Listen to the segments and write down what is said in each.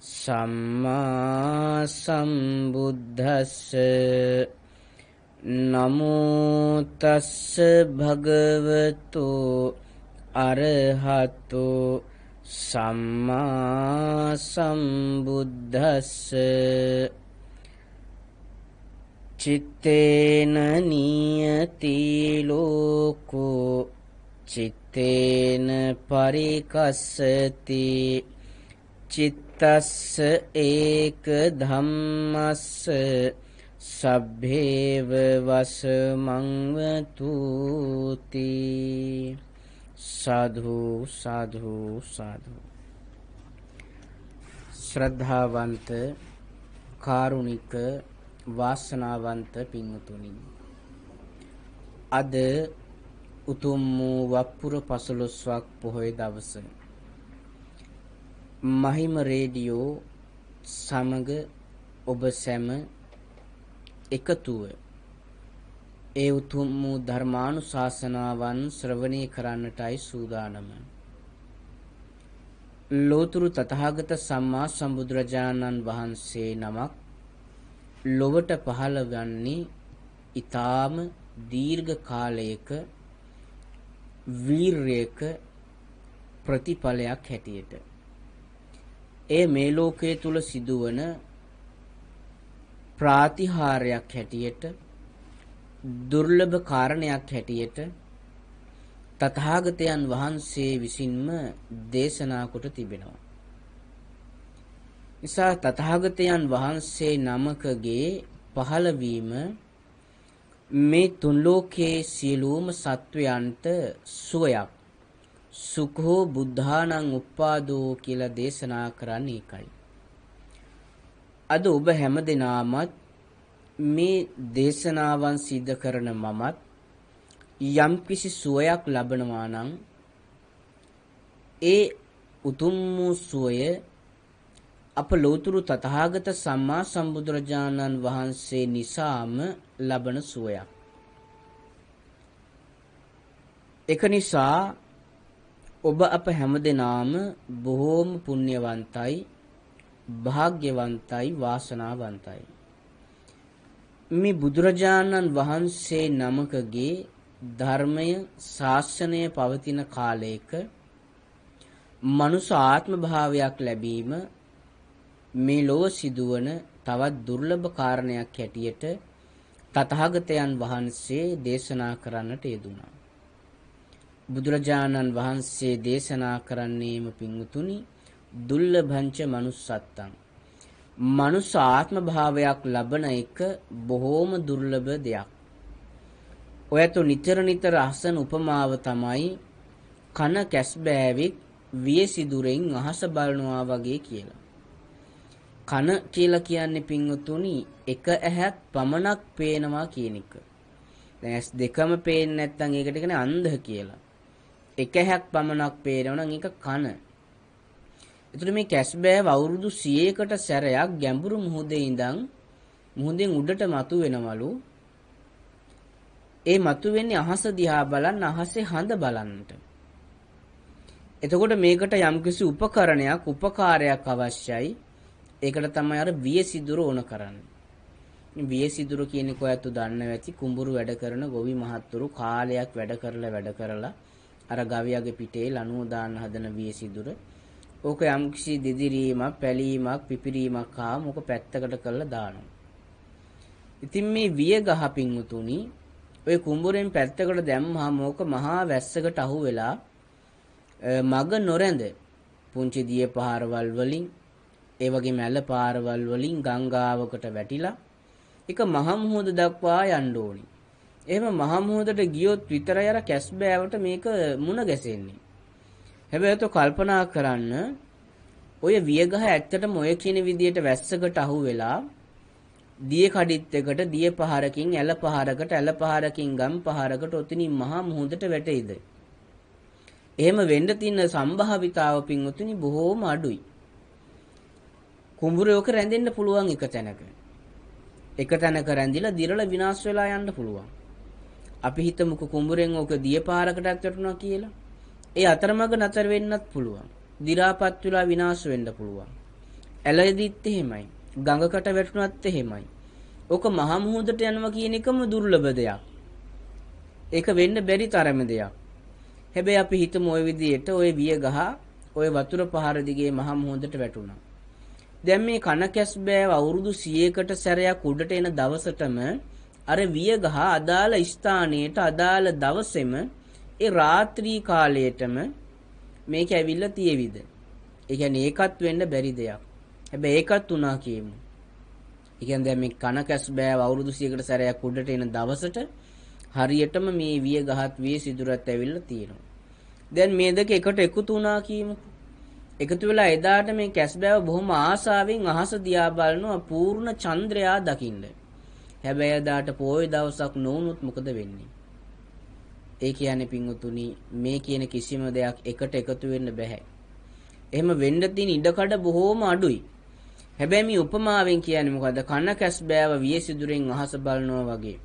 සම්මා සම්බුද්ධස්ස නමුතස්ස භගවතු අරහතු සම්මා සම්බුද්ධස්ස චිත්තේන නියති ලෝකෝ චිත්තේන පරිකස්සති චිත්තස්ස ඒක ධම්මස්ස සබ්බේව වසමංවතුති සාධු සාධු සාධු ශ්‍රද්ධාවන්ත කාරුණික වාසනාවන්ත පින්තුනි අද උතුම් වූ වප්පුර පසළොස්වක් පොහොය දවසේ මහිම රේඩියෝ සමග ඔබ සැම එකතුව ඒ උතුම් වූ ධර්මානු ශාසනාවන් ශ්‍රවණය කරන්නටයි සූදානම. ලෝතුරු තතහාගත සම්මා සම්බුදුරජාණන් වහන්සේ නමක් ලොවට පහළ වන්නේ ඊ타ම දීර්ඝ කාලයක වීරයක ප්‍රතිඵලයක් හැටියට එය මේ ලෝකයේ තුල සිදුවන ප්‍රාතිහාරයක් හැටියට දුර්ලභ කාරණයක් හැටියට තථාගතයන් වහන්සේ විසින්ම දේශනා කොට තිබෙනවා. නිසා තථාගතයන් වහන්සේ නමකගේ පහළවීම මේ තුන් ලෝකයේ සියලුම සත්වයන්ට සුවයක් සුඛෝ බුද්ධානං උප්පාදෝ කියලා දේශනා කරන්නේ ඒකයි. අද ඔබ හැම දෙනාමත් මේ දේශනාවන් සිද්ධ කරන මමත් යම් කිසි සුවයක් ලබනවා නම් ඒ උතුම් වූ සුවය අප ලෝතුරු තථාගත සම්මා සම්බුදුරජාණන් වහන්සේ නිසාම ලබන සුවයක්. ඒක නිසා ඔබ අප හැමදෙනාම බොහෝම පුණ්‍යවන්තයි භාග්‍යවන්තයි වාසනාවන්තයි මේ බුදුරජාණන් වහන්සේ නමකගේ ධර්මය ශාසනය පවතින කාලයක මනුෂ ආත්ම භාවයක් ලැබීම මේ ලොව සිදුවන තවත් දුර්ලභ කාරණයක් හැටියට තථාගතයන් වහන්සේ දේශනා කරන්නට යෙදුණා බුදුරජාණන් වහන්සේ දේශනා කරන්නේම පිංවුතුනි දුර්ලභංච manussත්තං මනුෂ්‍ය ආත්ම භාවයක් ලබන එක බොහෝම දුර්ලභ දෙයක්. ඔයතු නිතර නිතර අහසන උපමාව තමයි කන කැස්බෑවෙක් වියසිදුරෙන් අහස බලනවා වගේ කියලා. කන කියලා කියන්නේ පින්වතුනි එක ඇහක් පමණක් පේනවා කියන එක. දැන් ඇස් දෙකම පේන්නේ නැත්නම් ඒකට කියන්නේ අන්ධ කියලා. එක හැක් පමණක් පේනවනම් එක කන. එතුට මේ කැස්බෑව අවුරුදු සියයකට සැරයක් ගැඹුරු මුහුදේ ඉඳං මුහුදෙන් උඩට මතු වෙනවලු ඒ මතු වෙන්නේ අහස දිහා බලන්න අහසේ හඳ බලන්නට. එතකොට මේකට යම්කිසි උපකරණයක් උපකාරයක් අවශ්‍යයි. ඒකට තමයි අර විය සිදුර ඕන කරන්නේ. විය සිදුර කියනකෝ ඇතු දන්න ඇති කුඹුරු වැඩ කරන ගොවි මහත්තුරු කාලයක් වැඩ කරලා වැඩ කරලා අර ගවයාගේ පිටේ ලණුව දාන්න හදන වියසිදුර ඕක යම්කිසි දිදිරීමක් පැලීමක් පිපිරීමක් හා මොක පැත්තකට කරලා දානවා. ඉතින් මේ විය ගහ පිංගුතුනි ඔය කුඹුරෙන් පැත්තකට දැම්මහම ඕක මහා වැස්සකට අහු වෙලා මග නොරැඳ පුංචි දිය පහරවල් වලින් ඒ වගේ මැල පාරවල් වලින් ගංගාවකට වැටිලා එක මහ මුහුද දක්වා යන්න ඕනේ. එහෙම මහමුහදට ගියොත් විතරයි අර කැස්බෑවට මේක මුණ ගැසෙන්නේ. හැබැයි તો කල්පනා කරන්න ඔය වියගහ ඇත්තටම ඔය කියන විදියට වැස්සකට අහු වෙලා දිය කඩਿੱත් එකට දිය පහරකින් ඇල පහරකට ඇල පහරකින් ගම් පහරකට ඔතනින් මහා මුහුදට වැටෙයිද? එහෙම වෙන්න තියෙන සම්භාවිතාව පින්වතුනි බොහෝම අඩුයි. කුඹුරයක රැඳෙන්න පුළුවන් එක තැනක. එක තැනක රැඳිලා දිරල විනාශ වෙලා යන්න පුළුවන්. අපි හිතමුකු කුඹුරෙන් ඕක දිය පාරකටත් වැටුණා කියලා. ඒ අතරමඟ නතර වෙන්නත් පුළුවන්. දි รา පත් වෙලා විනාශ වෙන්න පුළුවන්. ඇලෙදිත් එහෙමයි. ගඟකට වැටුණත් එහෙමයි. ඕක මහා මුහුදට යනවා කියන එකම දුර්ලභ දෙයක්. ඒක වෙන්න බැරි තරම දෙයක්. හැබැයි අපි හිතමු ওই විදියට ওই විය ගහ ওই වතුර පහර දිගේ මහා මුහුදට වැටුණා. දැන් මේ කන කැස් බෑව අවුරුදු 100කට සැරයක් උඩට එන දවසටම අර වියගහ අදාළ ස්ථානයට අදාළ දවසෙම ඒ රාත්‍රී කාලයටම මේක ඇවිල්ලා තියෙවිද? ඒ කියන්නේ ඒකත් වෙන්න බැරි දෙයක්. හැබැයි ඒකත් උනා කියමු. ඒ කියන්නේ දැන් මේ කන කැස් බෑව අවුරුදු 100කට සැරයක් උඩට එන දවසට හරියටම මේ විය ගහත් විය සිදුරත් ඇවිල්ලා තියෙනවා. දැන් මේ දෙක එකට එකතු වුණා කියමු. එකතු වෙලා එදාට මේ කැස් බෑව බොහොම ආසාවෙන් අහස දිහා බලනවා පූර්ණ චන්ද්‍රයා දකින්නේ. හැබැයි දාට පොය දවසක් නොවුනොත් මොකද වෙන්නේ? ඒ කියන්නේ පින්වතුනි මේ කියන කිසිම දෙයක් එකට එකතු වෙන්න බෑ. එහෙම වෙන්න තියෙන ඉඩකඩ බොහෝම අඩුයි. හැබැයි මේ උපමාවෙන් කියන්නේ මොකද්ද? කන කැස් බෑව වියසිදුරෙන් අහස බලනවා වගේ.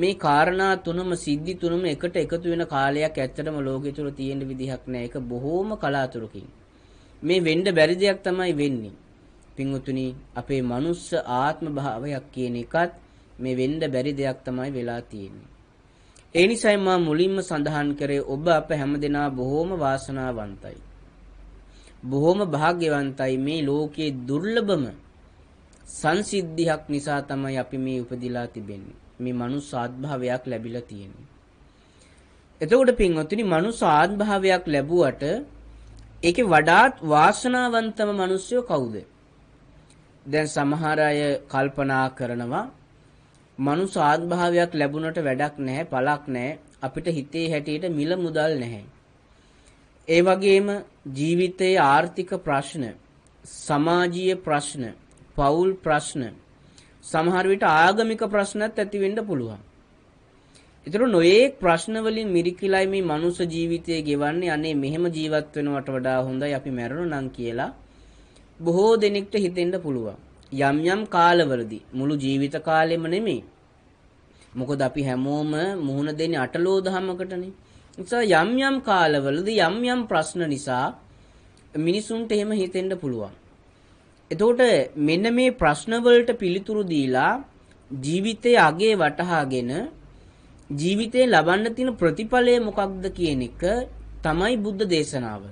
මේ කාරණා තුනම සිද්ධි තුනම එකට එකතු වෙන කාලයක් ඇත්තටම ලෝකෙ තුල තියෙන විදිහක් නෑ. ඒක බොහෝම කලාතුරකින්. මේ වෙන්න බැරි දෙයක් තමයි වෙන්නේ. පින්වතුනි අපේ මනුස්ස ආත්ම භාවයක් කියන එකත් මේ වෙන්න බැරි දෙයක් තමයි වෙලා තියෙන්නේ. ඒ නිසයි මා මුලින්ම සඳහන් කරේ ඔබ අප හැමදෙනා බොහෝම වාසනාවන්තයි. බොහෝම භාග්‍යවන්තයි මේ ලෝකයේ දුර්ලභම සංසිද්ධියක් නිසා තමයි අපි මේ උපදිලා තිබෙන්නේ. මේ මනුස්ස ආත්භාවයක් ලැබිලා තියෙන්නේ. එතකොට පින්වත්නි මනුස්ස ආත්භාවයක් ලැබුවට ඒකේ වඩාත් වාසනාවන්තම මිනිස්සු කවුද? දැන් සමහර අය කල්පනා කරනවා මනුස්ස ආත්භාවයක් ලැබුණට වැඩක් නැහැ පළක් නැහැ අපිට හිතේ හැටියට මිල මුදල් නැහැ. ඒ වගේම ජීවිතයේ ආර්ථික ප්‍රශ්න, සමාජීය ප්‍රශ්න, පවුල් ප්‍රශ්න, සමහර විට ආගමික ප්‍රශ්නත් ඇති වෙන්න පුළුවන්. ඒතර නොයේක් ප්‍රශ්න වලින් මිරිකිලයි මේ මනුස්ස ජීවිතය ගෙවන්නේ අනේ මෙහෙම ජීවත් වෙනවට වඩා හොඳයි අපි මැරෙනවා නම් කියලා බොහෝ දෙනෙක්ට හිතෙන්න පුළුවන්. යම් යම් කාලවලදී මුළු ජීවිත කාලෙම නෙමෙයි මොකද අපි හැමෝම මුහුණ දෙන්නේ අටලෝ දහමකටනේ. නිසා යම් යම් කාලවලදී යම් යම් ප්‍රශ්න නිසා මිනිසුන්ට එහෙම හිතෙන්න පුළුවන්. එතකොට මෙන්න මේ ප්‍රශ්න වලට පිළිතුරු දීලා ජීවිතයේ අගේ වටහාගෙන ජීවිතේ ලබන්න තියෙන ප්‍රතිඵලය මොකක්ද කියන එක තමයි බුද්ධ දේශනාව.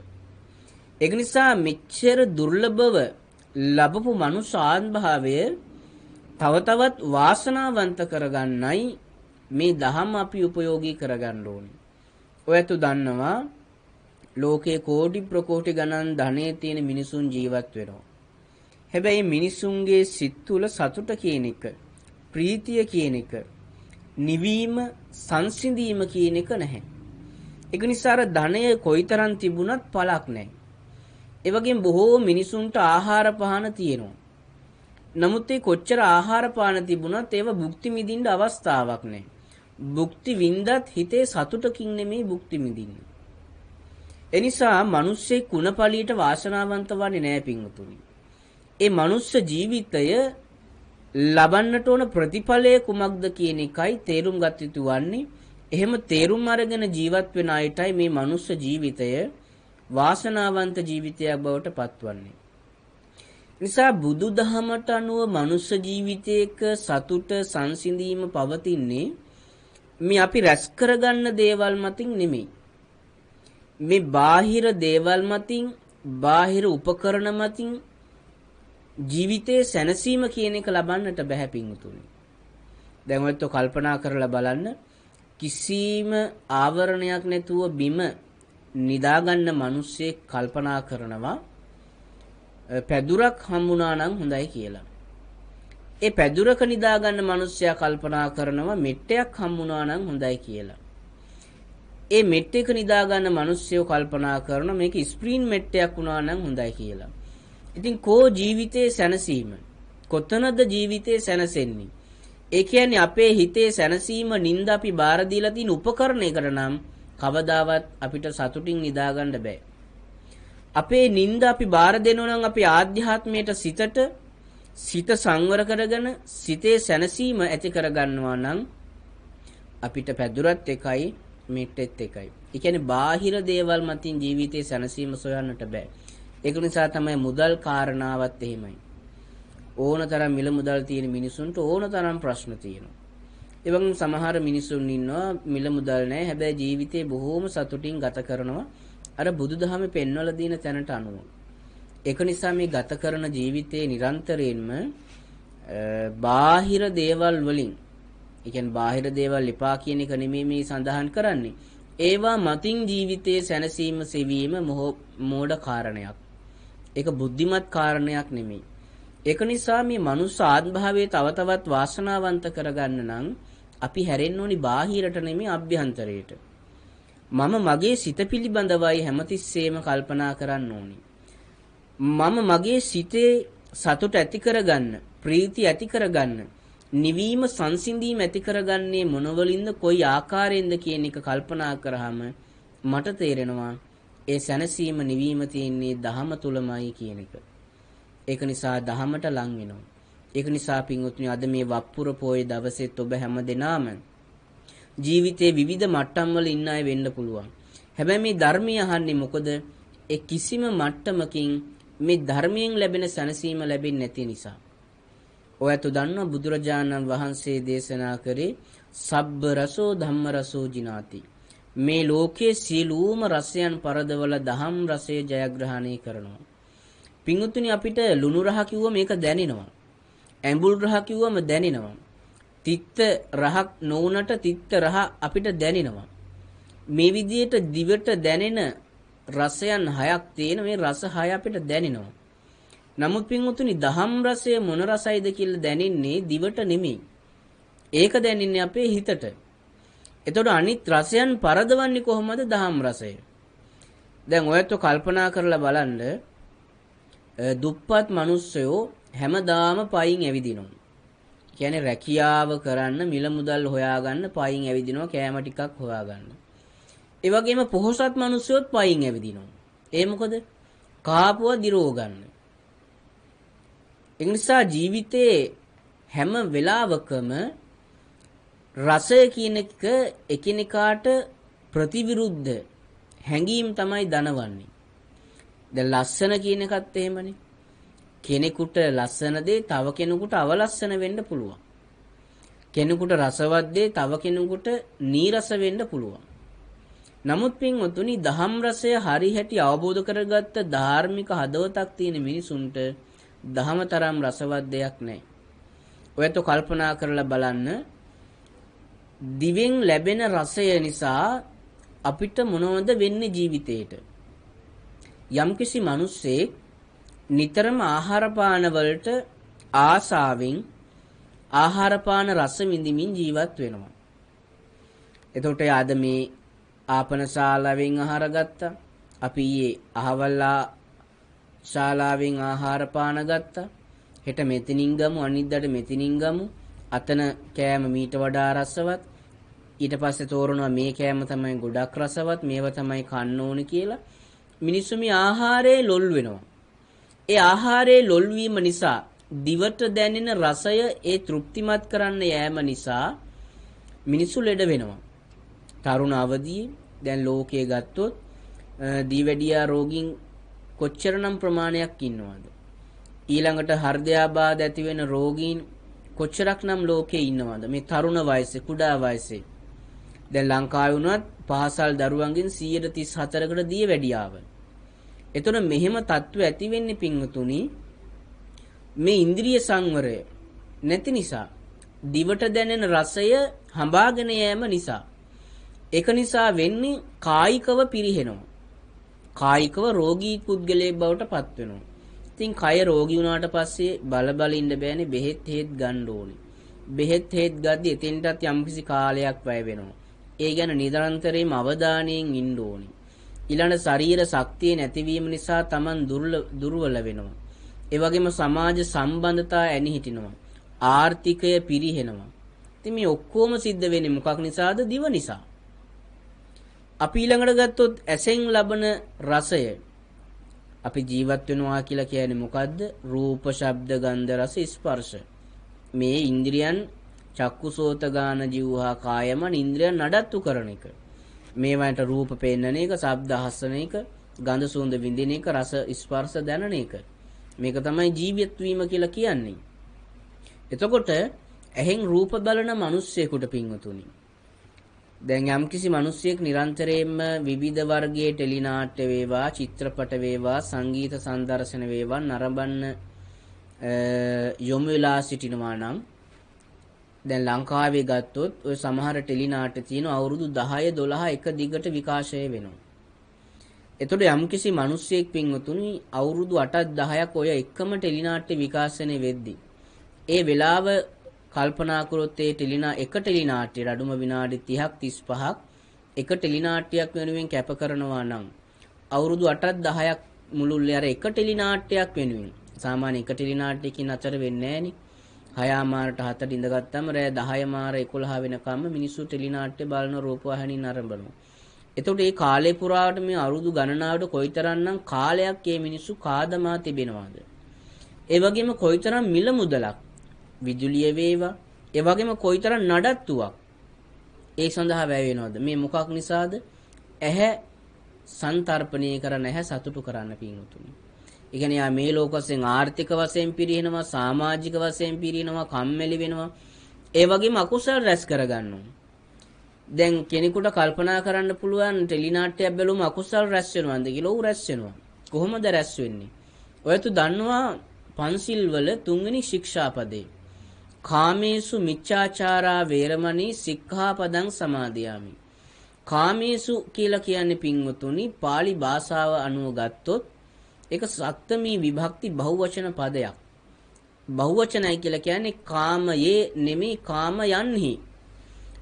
ඒක නිසා මෙච්චර දුර්ලභව ලැබපු මනුෂ්‍ය ආත්මභාවය තව තවත් වාසනාවන්ත කරගන්නයි මේ දහම් අපි උපයෝගී කරගන්න ඕනේ. ඔයතු දන්නවා ලෝකේ කෝටි ප්‍රකෝටි ගණන් ධනෙ තියෙන මිනිසුන් ජීවත් වෙනවා. හැබැයි මිනිසුන්ගේ සිත් තුළ සතුට කියන එක, ප්‍රීතිය කියන එක, නිවීම, සංසිඳීම කියන එක නැහැ. ඒක නිසා අර ධනය කොයිතරම් තිබුණත් පළක් නැහැ. ඒ වගේම බොහෝ මිනිසුන්ට ආහාර පාන තියෙනවා. නමුත් ඒ කොච්චර ආහාර පාන තිබුණත් ඒව භුක්ති විඳින්න අවස්ථාවක් නැහැ. භුක්ති විඳත් හිතේ සතුටකින් නෙමෙයි භුක්ති විඳින්නේ. එනිසා මිනිස්සේ කුණපලියට වාසනාවන්ත වන්නේ නැහැ පිංතුනි. ඒ මනුස්ස ජීවිතය ලබන්නට ඕන ප්‍රතිඵලය කුමක්ද කියන එකයි තේරුම් ගත යුතු වන්නේ. එහෙම තේරුම් අරගෙන ජීවත් වෙන අයටයි මේ මනුස්ස ජීවිතය වාසනාවන්ත ජීවිතයක් බවට පත්වන්නේ. නිසා බුදු දහමට අනුව මනුස්ස ජීවිතයක සතුට සංසිඳීම පවතින්නේ මේ අපි රැස් කරගන්න දේවල් මතින් නෙමෙයි. මේ බාහිර දේවල් මතින් බාහිර උපකරණ මතින් ජීවිතයේ සැනසීම කියන එක ලබන්නට බැහැ පිංතුනි. දැන් ඔයත් කල්පනා කරලා බලන්න කිසිම ආවරණයක් නැතුව බිම නිදාගන්න මිනිස්සේ කල්පනා කරනවා පැදුරක් හම්බුණා නම් හොඳයි කියලා. ඒ පැදුරක නිදාගන්න මිනිස්සයා කල්පනා කරනවා මෙට්ටයක් හම්බුණා නම් හොඳයි කියලා. ඒ මෙට්ටයක නිදාගන්න මිනිස්සයෝ කල්පනා කරන මේක ස්ප්‍රීන් මෙට්ටයක් වුණා නම් හොඳයි කියලා. ඉතින් කෝ ජීවිතයේ සැනසීම කොතනද ජීවිතයේ සැනසෙන්නේ? ඒ කියන්නේ අපේ හිතේ සැනසීම නින්ද අපි බාර දීලා තියෙන උපකරණයකට නම් කවදාවත් අපිට සතුටින් නිදාගන්න බෑ. අපේ නින්ද අපි බාර දෙනවා නම් අපි ආධ්‍යාත්මයට සිතට සිත සංවර කරගෙන සිතේ සැනසීම ඇති කරගන්නවා නම් අපිට පැදුරත් එකයි මෙට්ටෙත් එකයි. ඒ කියන්නේ බාහිර දේවල් මතින් ජීවිතේ සැනසීම සොයන්නට බෑ. ඒක නිසා තමයි මුදල් කාරණාවත් එහෙමයි. ඕන තරම් මිල මුදල් තියෙන මිනිසුන්ට ඕන තරම් ප්‍රශ්න තියෙනවා. ඒ සමහර මිනිසුන් ඉන්නවා මිල මුදල් නැහැ හැබැයි ජීවිතේ බොහෝම සතුටින් ගත කරනවා. අර බුදුදහම පෙන්වල දින තැනට අනුව. ඒක නිසා මේ ගත කරන ජීවිතයේ නිරන්තරයෙන්ම බාහිර දේවල් වලින් ඒ කියන්නේ බාහිර දේවල් ලිපා කියන එක නෙමෙයි මේ සඳහන් කරන්නේ. ඒවා මතින් ජීවිතයේ සැනසීම සෙවීම මෝඩ කාරණයක්. ඒක බුද්ධිමත් කාරණයක් නෙමෙයි. ඒක නිසා මේ මනුස්ස ආත්මභාවයේ තව තවත් වාසනාවන්ත කරගන්න නම් අපි හැරෙන්න ඕනි බාහිරට නෙමෙයි අභ්‍යන්තරයට. මම මගේ සිත පිළිබඳවයි හැමතිස්සේම කල්පනා කරන්න ඕනි. මම මගේ සිතේ සතුට ඇති කරගන්න, ප්‍රීති ඇති කරගන්න, නිවීම සංසිඳීම ඇති කරගන්නේ මොනවලින්ද කොයි ආකාරයෙන්ද කියන එක කල්පනා කරාම මට තේරෙනවා ඒ සැනසීම නිවීම තියෙන්නේ දහම තුලමයි කියන එක. ඒක නිසා දහමට ලං වෙනවා. ඒක නිසා පින්වත්නි අද මේ වප්පුර පොයේ දවසෙත් ඔබ හැම දිනාම ජීවිතේ විවිධ මට්ටම්වල ඉන්න අය වෙන්න පුළුවන්. හැබැයි මේ ධර්මය අහන්නේ මොකද? ඒ කිසිම මට්ටමකින් මේ ධර්මයෙන් ලැබෙන සැනසීම ලැබෙන්නේ නැති නිසා. ඔයත් දන්නවා බුදුරජාණන් වහන්සේ දේශනා කරේ සබ්බ රසෝ ධම්ම රසෝ ජිනාති. මේ ලෝකයේ සියලුම රසයන් පරදවල දහම් රසය ජයග්‍රහණය කරනවා. පිංගුතුනි අපිට ලුණු රහ කිව්ව මේක දැනෙනවා. ඇඹුල් රහ කිව්වම දැනෙනවා. තිත්ත රහක් නොවුනට තිත්ත රහ අපිට දැනෙනවා. මේ විදියට දිවට දැනෙන රසයන් හයක් තියෙන මේ රස හය අපිට දැනෙනවා. නමුත් පින්වතුනි දහම් රසය මොන රසයිද කියලා දැනෙන්නේ දිවට නෙමෙයි. ඒක දැනෙන්නේ අපේ හිතට. එතකොට අනිත් රසයන් පරදවන්නේ කොහොමද දහම් රසය? දැන් ඔයත් කල්පනා කරලා බලන්න දුප්පත් මිනිස්සයෝ හැමදාම පයින් ඇවිදිනවා. කියන්නේ රැකියාව කරන්න මිල මුදල් හොයාගන්න පයින් ඇවිදිනවා කෑම ටිකක් හොයාගන්න. ඒ වගේම පොහොසත් මිනිස්සුත් පයින් ඇවිදිනවා. ඒ මොකද? කාපුව දිරෝ ගන්න. ඒ නිසා ජීවිතේ හැම වෙලාවකම රසය කියන එක එකිනෙකාට ප්‍රතිවිරුද්ධ හැඟීම් තමයි දනවන්නේ. දැන් ලස්සන කියන එකත් එහෙමනේ. කෙනෙකුට ලස්සන දේ තව කෙනෙකුට අවලස්සන වෙන්න පුළුවන්. කෙනෙකුට රසවත් දේ තව කෙනෙකුට නීරස වෙන්න පුළුවන්. නමුත් පින්වතුනි දහම් රසය හරි හැටි අවබෝධ කරගත්ත ධාර්මික හදවතක් තියෙන මිනිසුන්ට දහම තරම් රසවත් දෙයක් නැහැ. ඔයත් කල්පනා කරලා බලන්න දිවෙන් ලැබෙන රසය නිසා අපිට මොනවද වෙන්නේ ජීවිතේට? යම්කිසි මිනිස්සෙක් නිතරම ආහාර පානවලට ආසාවෙන් ආහාර පාන රස විඳිමින් ජීවත් වෙනවා. එතකොට යාද මේ ආපන ශාලාවෙන් ආහාර ගත්තා. අපි ඊයේ අහවල්ලා ශාලාවෙන් ආහාර පාන ගත්තා. හෙට මෙතනින් ගමු අනිද්දාට මෙතනින් ගමු. අතන කෑම මීට වඩා රසවත්. ඊට පස්සේ තෝරනවා මේ කෑම තමයි ගොඩක් රසවත් මේව තමයි කන්න ඕනේ කියලා. මිනිස්සු මේ ආහාරයේ ලොල් වෙනවා. ඒ ආහාරයේ ලොල්වීම නිසා දිවට දැනෙන රසය ඒ තෘප්තිමත් කරන්න යෑම නිසා මිනිස්සු ලෙඩ වෙනවා. තරුණ අවදී දැන් ලෝකයේ ගත්තොත් දීවැඩියා රෝගීන් කොච්චරනම් ප්‍රමාණයක් ඉන්නවද? ඊළඟට හෘදයාබාධ ඇති වෙන රෝගීන් කොච්චරක්නම් ලෝකේ ඉන්නවද? මේ තරුණ වයසේ කුඩා වයසේ. දැන් ලංකාවේ වුණත් පාසල් දරුවන්ගෙන් 134කට දීවැඩියාවයි. එතොට මෙහෙම තත්ත්ව ඇති වෙන්නේ පිංහතුනි මේ ඉන්ද්‍රිය සංවරය නැති නිසා දිවට දැනෙන රසය හඹාගෙන යෑම නිසා ඒක නිසා වෙන්නේ කායිකව පිරිහෙනවා කායිකව රෝගී පුද්ගලයෙක් බවට පත් වෙනවා ඉතින් කය රෝගී වුණාට පස්සේ බල බල ඉන්න බෑනේ බෙහෙත් හේත් ගන්න ඕනේ බෙහෙත් හේත් ගද්දි එතෙන්ටත් යම්කිසි කාලයක් වැය වෙනවා ඒ ගැන නිරන්තරයෙන්ම අවධානයෙන් ඉන්න ඕනේ ඊළඟ ශරීර ශක්තිය නැතිවීම නිසා Taman දුර්වල වෙනවා. ඒ වගේම සමාජ සම්බන්ධතා ඇනි හිටිනවා. ආර්ථිකය පිරිහෙනවා. ඉතින් මේ ඔක්කොම සිද්ධ වෙන්නේ මොකක් නිසාද? දිව නිසා. අපි ඊළඟට ගත්තොත් ඇසෙන් ලබන රසය අපි ජීවත් වෙනවා කියලා කියන්නේ මොකද්ද? රූප, ශබ්ද, ගන්ධ, රස, ස්පර්ශ. මේ ඉන්ද්‍රියන් චක්කුසෝත ගාන ජීවහා කායම ඉන්ද්‍රියන් නඩත්තු කරන එක. මේවට රූප පෙන්නන එක, ශබ්ද අහසන එක, ගඳ සුවඳ විඳින එක, රස ස්පර්ශ දැනන එක. මේක තමයි ජීවත් වීම කියලා කියන්නේ. එතකොට ඇහෙන් රූප බලන මිනිස්සෙකුට පින්වතුනි. දැන් යම්කිසි මිනිසියෙක් නිරන්තරයෙන්ම විවිධ වර්ගයේ ටෙලි නාට්‍ය වේවා චිත්‍රපට වේවා සංගීත සංදර්ශන වේවා නරඹන්න යොමු වෙලා සිටිනවා නම් දැන් ලංකාවේ ගත්තොත් ඔය සමහර ටෙලි නාට්‍ය තියෙන අවුරුදු 10 12 එක දිගට විකාශය වෙනවා. එතකොට යම්කිසි මිනිස්සෙක් පින්වතුනි අවුරුදු 8ක් 10ක් ඔය එකම ටෙලි නාට්‍ය විකාශනය වෙද්දී ඒ වෙලාව කල්පනා කරොත් ඒ ටෙලිනා එක ටෙලි නාට්‍ය අඩුම විනාඩි 30ක් 35ක් එක ටෙලි නාට්‍යයක් වෙනුවෙන් කැප කරනවා නම් අවුරුදු 8ක් 10ක් මුළුල්ලේ අර එක ටෙලි නාට්‍යයක් වෙනුවෙන් සාමාන්‍ය එක ටෙලි නාට්‍යකින් අතර වෙන්නේ නැහනේ හයාමාරට හතට ඉඳගත්තම රෑ දහයමාර එකොළහ වෙනකම්ම මිනිස්සු ටෙලිනාට්‍ය බලන රූපවාහිනී නරඹනවා. එතකොට මේ කාලේ පුරාවට මේ අරුදු ගණනාවට කොයිතරම්නම් කාලයක් මේ මිනිස්සු කාදමා තිබෙනවද? ඒ වගේම කොයිතරම් මිල මුදලක් විදුලිය වේවා, ඒ වගේම කොයිතරම් නඩත්තුවක් ඒ සඳහා වැය වෙනවද? මේ මොකක් නිසාද? ඇහැ සංතරපණය කරන ඇහැ සතුටු කරන්න පිණුතුනේ. ඉගෙන යා මේ ලෝක වශයෙන් ආර්ථික වශයෙන් පිරිනනවා සමාජික වශයෙන් පිරිනනවා කම්මැලි වෙනවා ඒ වගේම අකුසල් රැස් කරගන්නවා දැන් කෙනෙකුට කල්පනා කරන්න පුළුවන් ටෙලි නාට්‍යයක් බැලුවම අකුසල් රැස් වෙනවද කියලා ඌ රැස් වෙනවා කොහොමද රැස් වෙන්නේ ඔයතු දන්නවා පන්සිල් වල තුන්වෙනි ශික්ෂාපදේ කාමේසු මිච්ඡාචාරා වේරමණී සික්ඛාපදං සමාදියාමි කාමේසු කියලා කියන්නේ පින්වතුනි pāli භාෂාව අනුව ගත්තොත් ඒක සක්තමී විභක්ති බහුවචන පදයක්. බහුවචනයි කියලා කියන්නේ කාමයේ නෙමේ කාමයන්හි.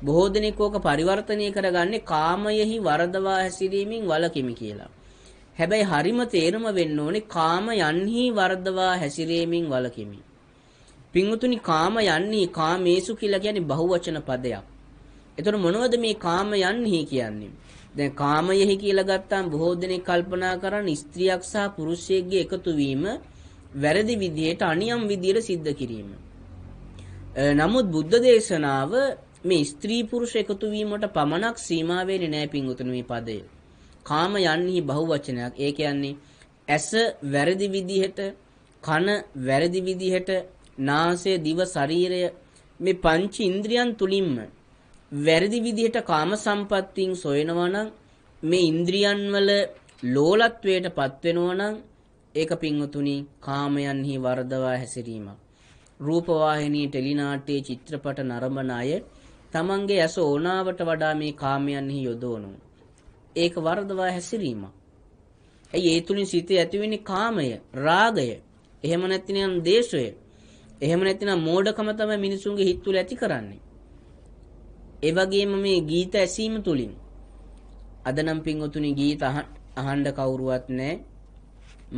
බොහෝ දෙනෙක් ඕක පරිවර්තනය කරගන්නේ කාමයෙහි වරදවා හැසිරීමෙන් වළකිමි කියලා. හැබැයි හරිම තේරුම වෙන්න ඕනේ කාමයන්හි වරදවා හැසිරීමෙන් වළකිමි. පින්වතුනි කාමයන්හි කාමේසු කියලා කියන්නේ බහුවචන පදයක්. එතකොට මොනවද මේ කාමයන්හි කියන්නේ? දැන් කාමයෙහි කියලා ගත්තාම බොහෝ දෙනෙක් කල්පනා කරන්නේ ස්ත්‍රියක් සහ පුරුෂයෙක්ගේ එකතු වීම වැරදි විදිහට අනියම් විදිහට සිද්ධ කිරීම. නමුත් බුද්ධ දේශනාව මේ ස්ත්‍රී පුරුෂ එකතු වීමට පමණක් සීමා වෙන්නේ නැහැ පින්වතුනි මේ පදය. කාම යන්නේ බහුවචනයක්. ඒ කියන්නේ ඇස වැරදි විදිහට, කන වැරදි විදිහට, නාසය, දිව, ශරීරය මේ පංච ඉන්ද්‍රියන් තුලින්ම වැරදි විදිහට කාම සම්පත්තියෙන් සොයනවා නම් මේ ඉන්ද්‍රියන් වල ලෝලත්වයට පත් වෙනවා නම් ඒක පින්වතුනි කාමයන්හි වර්ධවා හැසිරීමක්. රූප වාහිනී ටෙලි නාට්‍ය චිත්‍රපට නරඹන අය තමන්ගේ ඇස ඕනාවට වඩා මේ කාමයන්හි යොදවනු. ඒක වර්ධවා හැසිරීමක්. ඇයි ඒ තුලින් සිතේ ඇතිවෙන්නේ කාමය, රාගය, එහෙම නැත්නම් දේශය. එහෙම නැත්නම් මෝඩකම තමයි මිනිසුන්ගේ හිත් තුල ඇති කරන්නේ. එවගේම මේ ගීත ඇසීම තුළින් අදනම් පින්වතුනි ගීත අහන්ඩ කවුරුවත් නෑ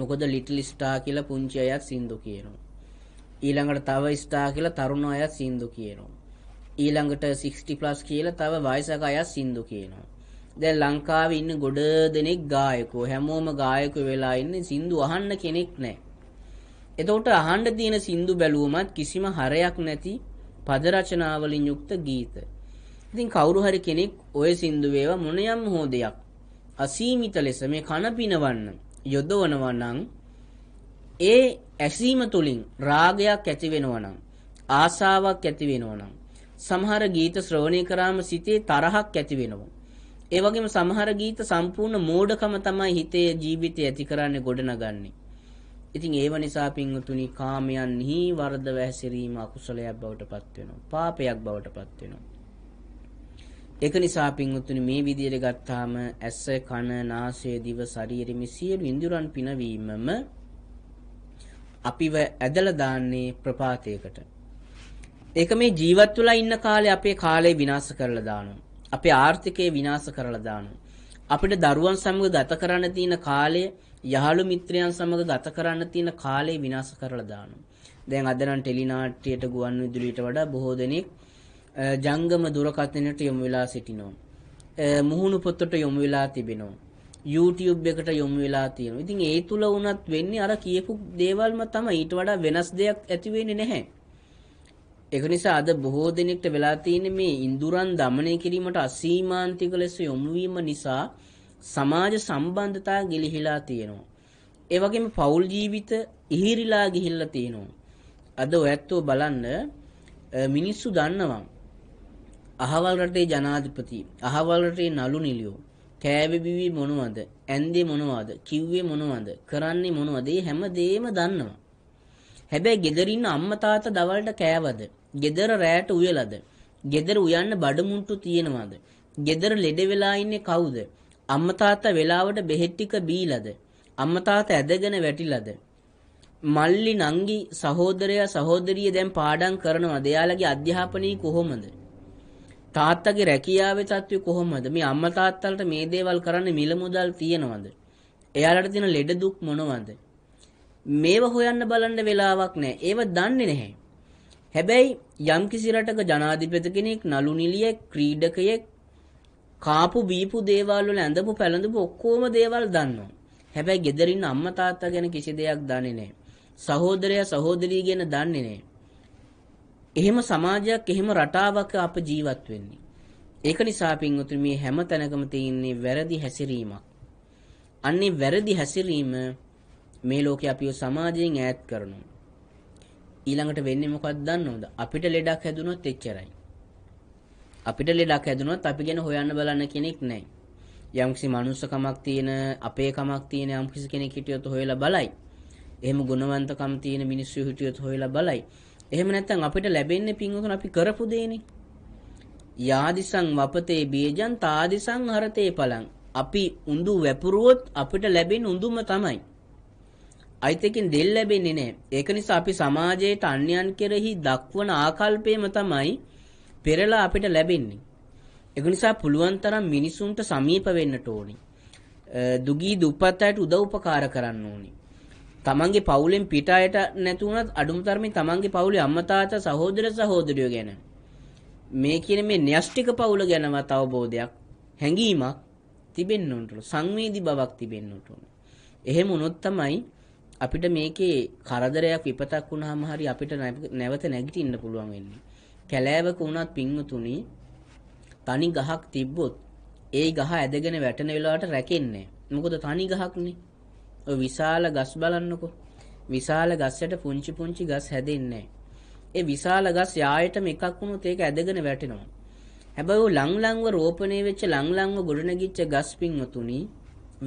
මොකද ලිටල් ස්ටා කියලා පුංචි අයත් සින්දු කියනවා. ඊළඟට තව ස්ටා කියලා තරුණ අයත් සින්දු කියනවා. ඊළඟට 60 ප්ලස් කියලා තව වයසක අයත් සින්දු කියනවා. දැන් ලංකාවේ ඉන්න ගොඩ දෙනෙක් ගායකෝ හැමෝම ගායකයෝ වෙලා ඉන්නේ සින්දු අහන්න කෙනෙක් නැහැ. එතකොට අහන්න තියෙන සින්දු බැලුවමත් කිසිම හරයක් නැති පද රචනාවලින් යුක්ත ගීත. ඉතින් කවුරු හරි කෙනෙක් ඔය සින්දුවේව මොනියම් හෝ දෙයක් අසීමිත ලෙස මේ කන පිනවන්න යොදවනවා නම් ඒ ඇසීම තුලින් රාගයක් ඇති වෙනවා නම් ආසාවක් ඇති වෙනවා නම් සමහර ගීත ශ්‍රවණය කරාම සිතේ තරහක් ඇති වෙනවා. ඒ වගේම සමහර ගීත සම්පූර්ණ මෝඩකම තමයි හිතේ ජීවිතය ඇති කරන්නේ ගොඩනගන්නේ. ඉතින් ඒව නිසා පින්වතුනි කාමයන්හි වර්ධව හැසිරීම අකුසලයක් බවට පත් වෙනවා. පාපයක් බවට පත් වෙනවා. ඒක නිසා පින්වත්තුනි මේ විදියට ගත්තාම ඇස කන නාසය දිව ශරීරෙ මේ සියලු ඉන්ද්‍රයන් පිනවීමම අපිව ඇදලා දාන්නේ ප්‍රපාතයකට. ඒක මේ ජීවත් වෙලා ඉන්න කාලේ අපේ කාලය විනාශ කරලා දානවා. අපේ ආර්ථිකය විනාශ කරලා දානවා. අපිට දරුවන් සමග ගත කරන්න තියෙන කාලය, යහළු මිත්‍රයන් සමග ගත කරන්න තියෙන කාලය විනාශ කරලා දානවා. දැන් අද නම් ටෙලි නාට්‍යයට ගුවන් විදුලියට වඩා බොහෝ දෙනෙක් ජංගම දුරකථනයට යොමු වෙලා සිටිනවා. මුහුණු පොත්තට යොමු වෙලා තිබෙනවා. YouTube එකට යොමු වෙලා තියෙනවා. ඉතින් ඒ තුල වුණත් වෙන්නේ අර කියපු දේවල්ම තමයි. ඊට වඩා වෙනස් දෙයක් ඇති වෙන්නේ නැහැ. ඒක නිසා අද බොහෝ දෙනෙක්ට වෙලා තියෙන්නේ මේ ඉන්ද්‍රයන් দমনය කිරීමට අසීමාන්තික ලෙස යොමු වීම නිසා සමාජ සම්බන්ධතා ගිලිහිලා තියෙනවා. ඒ වගේම පෞල් ජීවිත ඉහිරිලා ගිහිල්ලා තියෙනවා. අද ඔයත්ව බලන්න මිනිස්සු දන්නවා අහවල් රටේ ජනාධිපති අහවල් රටේ නලු නිලියෝ කෑවෙබිවි මොනවද ඇන්දේ මොනවද කිව්වේ මොනවද කරන්නේ මොනවද ඒ හැම දේම දන්නවා හැබැයි ගෙදරින්න අම්මා තාත්තා දවල්ට කෑවද ගෙදර රැයට උයලද ගෙදර උයන්න බඩමුට්ටු තියෙනවද ගෙදර ලෙඩ වෙලා ඉන්නේ කවුද අම්මා තාත්තා වෙලාවට බෙහෙත් ටික බීලාද අම්මා තාත්තා ඇදගෙන වැටිලාද මල්ලි නංගි සහෝදරයා සහෝදරිය දැන් පාඩම් කරනවද එයාලගේ අධ්‍යාපනය කොහොමද තාත්තගේ රැකියාවේ තත්ත්වය කොහොමද? මේ අම්මා තාත්තලට මේ දේවල් කරන්න මිල මුදල් තියනවද? එයාලට තියෙන ලෙඩ දුක් මොනවද? මේව හොයන්න බලන්න වෙලාවක් නැහැ. ඒව දන්නේ නැහැ. හැබැයි යම් කිසි රටක ජනාධිපති කෙනෙක් නලු නිලියෙක් ක්‍රීඩකයෙක් කාපු බීපු දේවල් වල ඇඳපු පැළඳපු ඔක්කොම දේවල් දන්නවා. හැබැයි gederin අම්මා තාත්තා ගැන කිසි දෙයක් දන්නේ නැහැ. සහෝදරයා සහෝදරිය ගැන දන්නේ නැහැ. එහෙම සමාජයක් එහෙම රටාවක අප ජීවත් වෙන්නේ. ඒක නිසා පින්වතුනි මේ හැම තැනකම තියෙන්නේ වැරදි හැසිරීමක්. අන්නේ වැරදි හැසිරීම මේ ලෝකේ අපිව සමාජයෙන් ඈත් කරනවා. ඊළඟට වෙන්නේ මොකක්ද දන්නවද? අපිට ලෙඩක් හැදුනොත් එච්චරයි. අපිට ලෙඩක් හැදුනොත් අපි ගැන හොයන්න බලන්න කෙනෙක් නැහැ. යම්කිසි මනුස්සකමක් තියෙන, අපේකමක් තියෙන යම්කිසි කෙනෙක් හිටියොත් හොයලා බලයි. එහෙම ගුණවන්තකම් තියෙන මිනිස්සු හිටියොත් හොයලා බලයි. එහෙම නැත්නම් අපිට ලැබෙන්නේ පින්වතුන් අපි කරපු දේනේ. යාදිසං වපතේ බීජං තාදිසං හරතේ පලං. අපි උඳු වැපුරුවොත් අපිට ලැබෙන උඳුම තමයි. අයිතකින් දෙල් ලැබෙන්නේ නැහැ. ඒක නිසා අපි සමාජයට අන්‍යයන් කෙරෙහි දක්වන ආකල්පයම තමයි පෙරලා අපිට ලැබෙන්නේ. ඒක නිසා පුළුවන් තරම් මිනිසුන්ට සමීප වෙන්නට ඕනේ. දුගී දුප්පත්යට උදව් උපකාර කරන්න ඕනේ. තමන්ගේ පවුලෙන් පිට අයට නැතුණත් අඩුම තරමින් තමන්ගේ පවුලේ අම්මා තාත්තා සහෝදර සහෝදරියෝ ගැන මේ කියන මේ න්‍යෂ්ටික පවුල ගැනවත් අවබෝධයක් හැඟීමක් තිබෙන්න උන්ට සංවේදී බවක් තිබෙන්න උන්ට එහෙම වුණොත් තමයි අපිට මේකේ කරදරයක් විපතක් වුණාම හරි අපිට නැවත නැගිටින්න පුළුවන් වෙන්නේ කැලෑවක වුණත් පින්වතුනි තනි ගහක් තිබ්බොත් ඒ ගහ ඇදගෙන වැටෙන වෙලාවට රැකෙන්නේ මොකද තනි ගහක්නේ විශාල ගස් බලන්නකෝ විශාල ගස්සට පුංචි පුංචි ගස් හැදෙන්නේ ඒ විශාල ගස් යායටම එකක් වුණොත් ඒක ඇදගෙන වැටෙනවා. හැබැයි ලං ලංව රෝපණය වෙච්ච ලං ලංව ගොඩනගිච්ච ගස් පින්වතුනි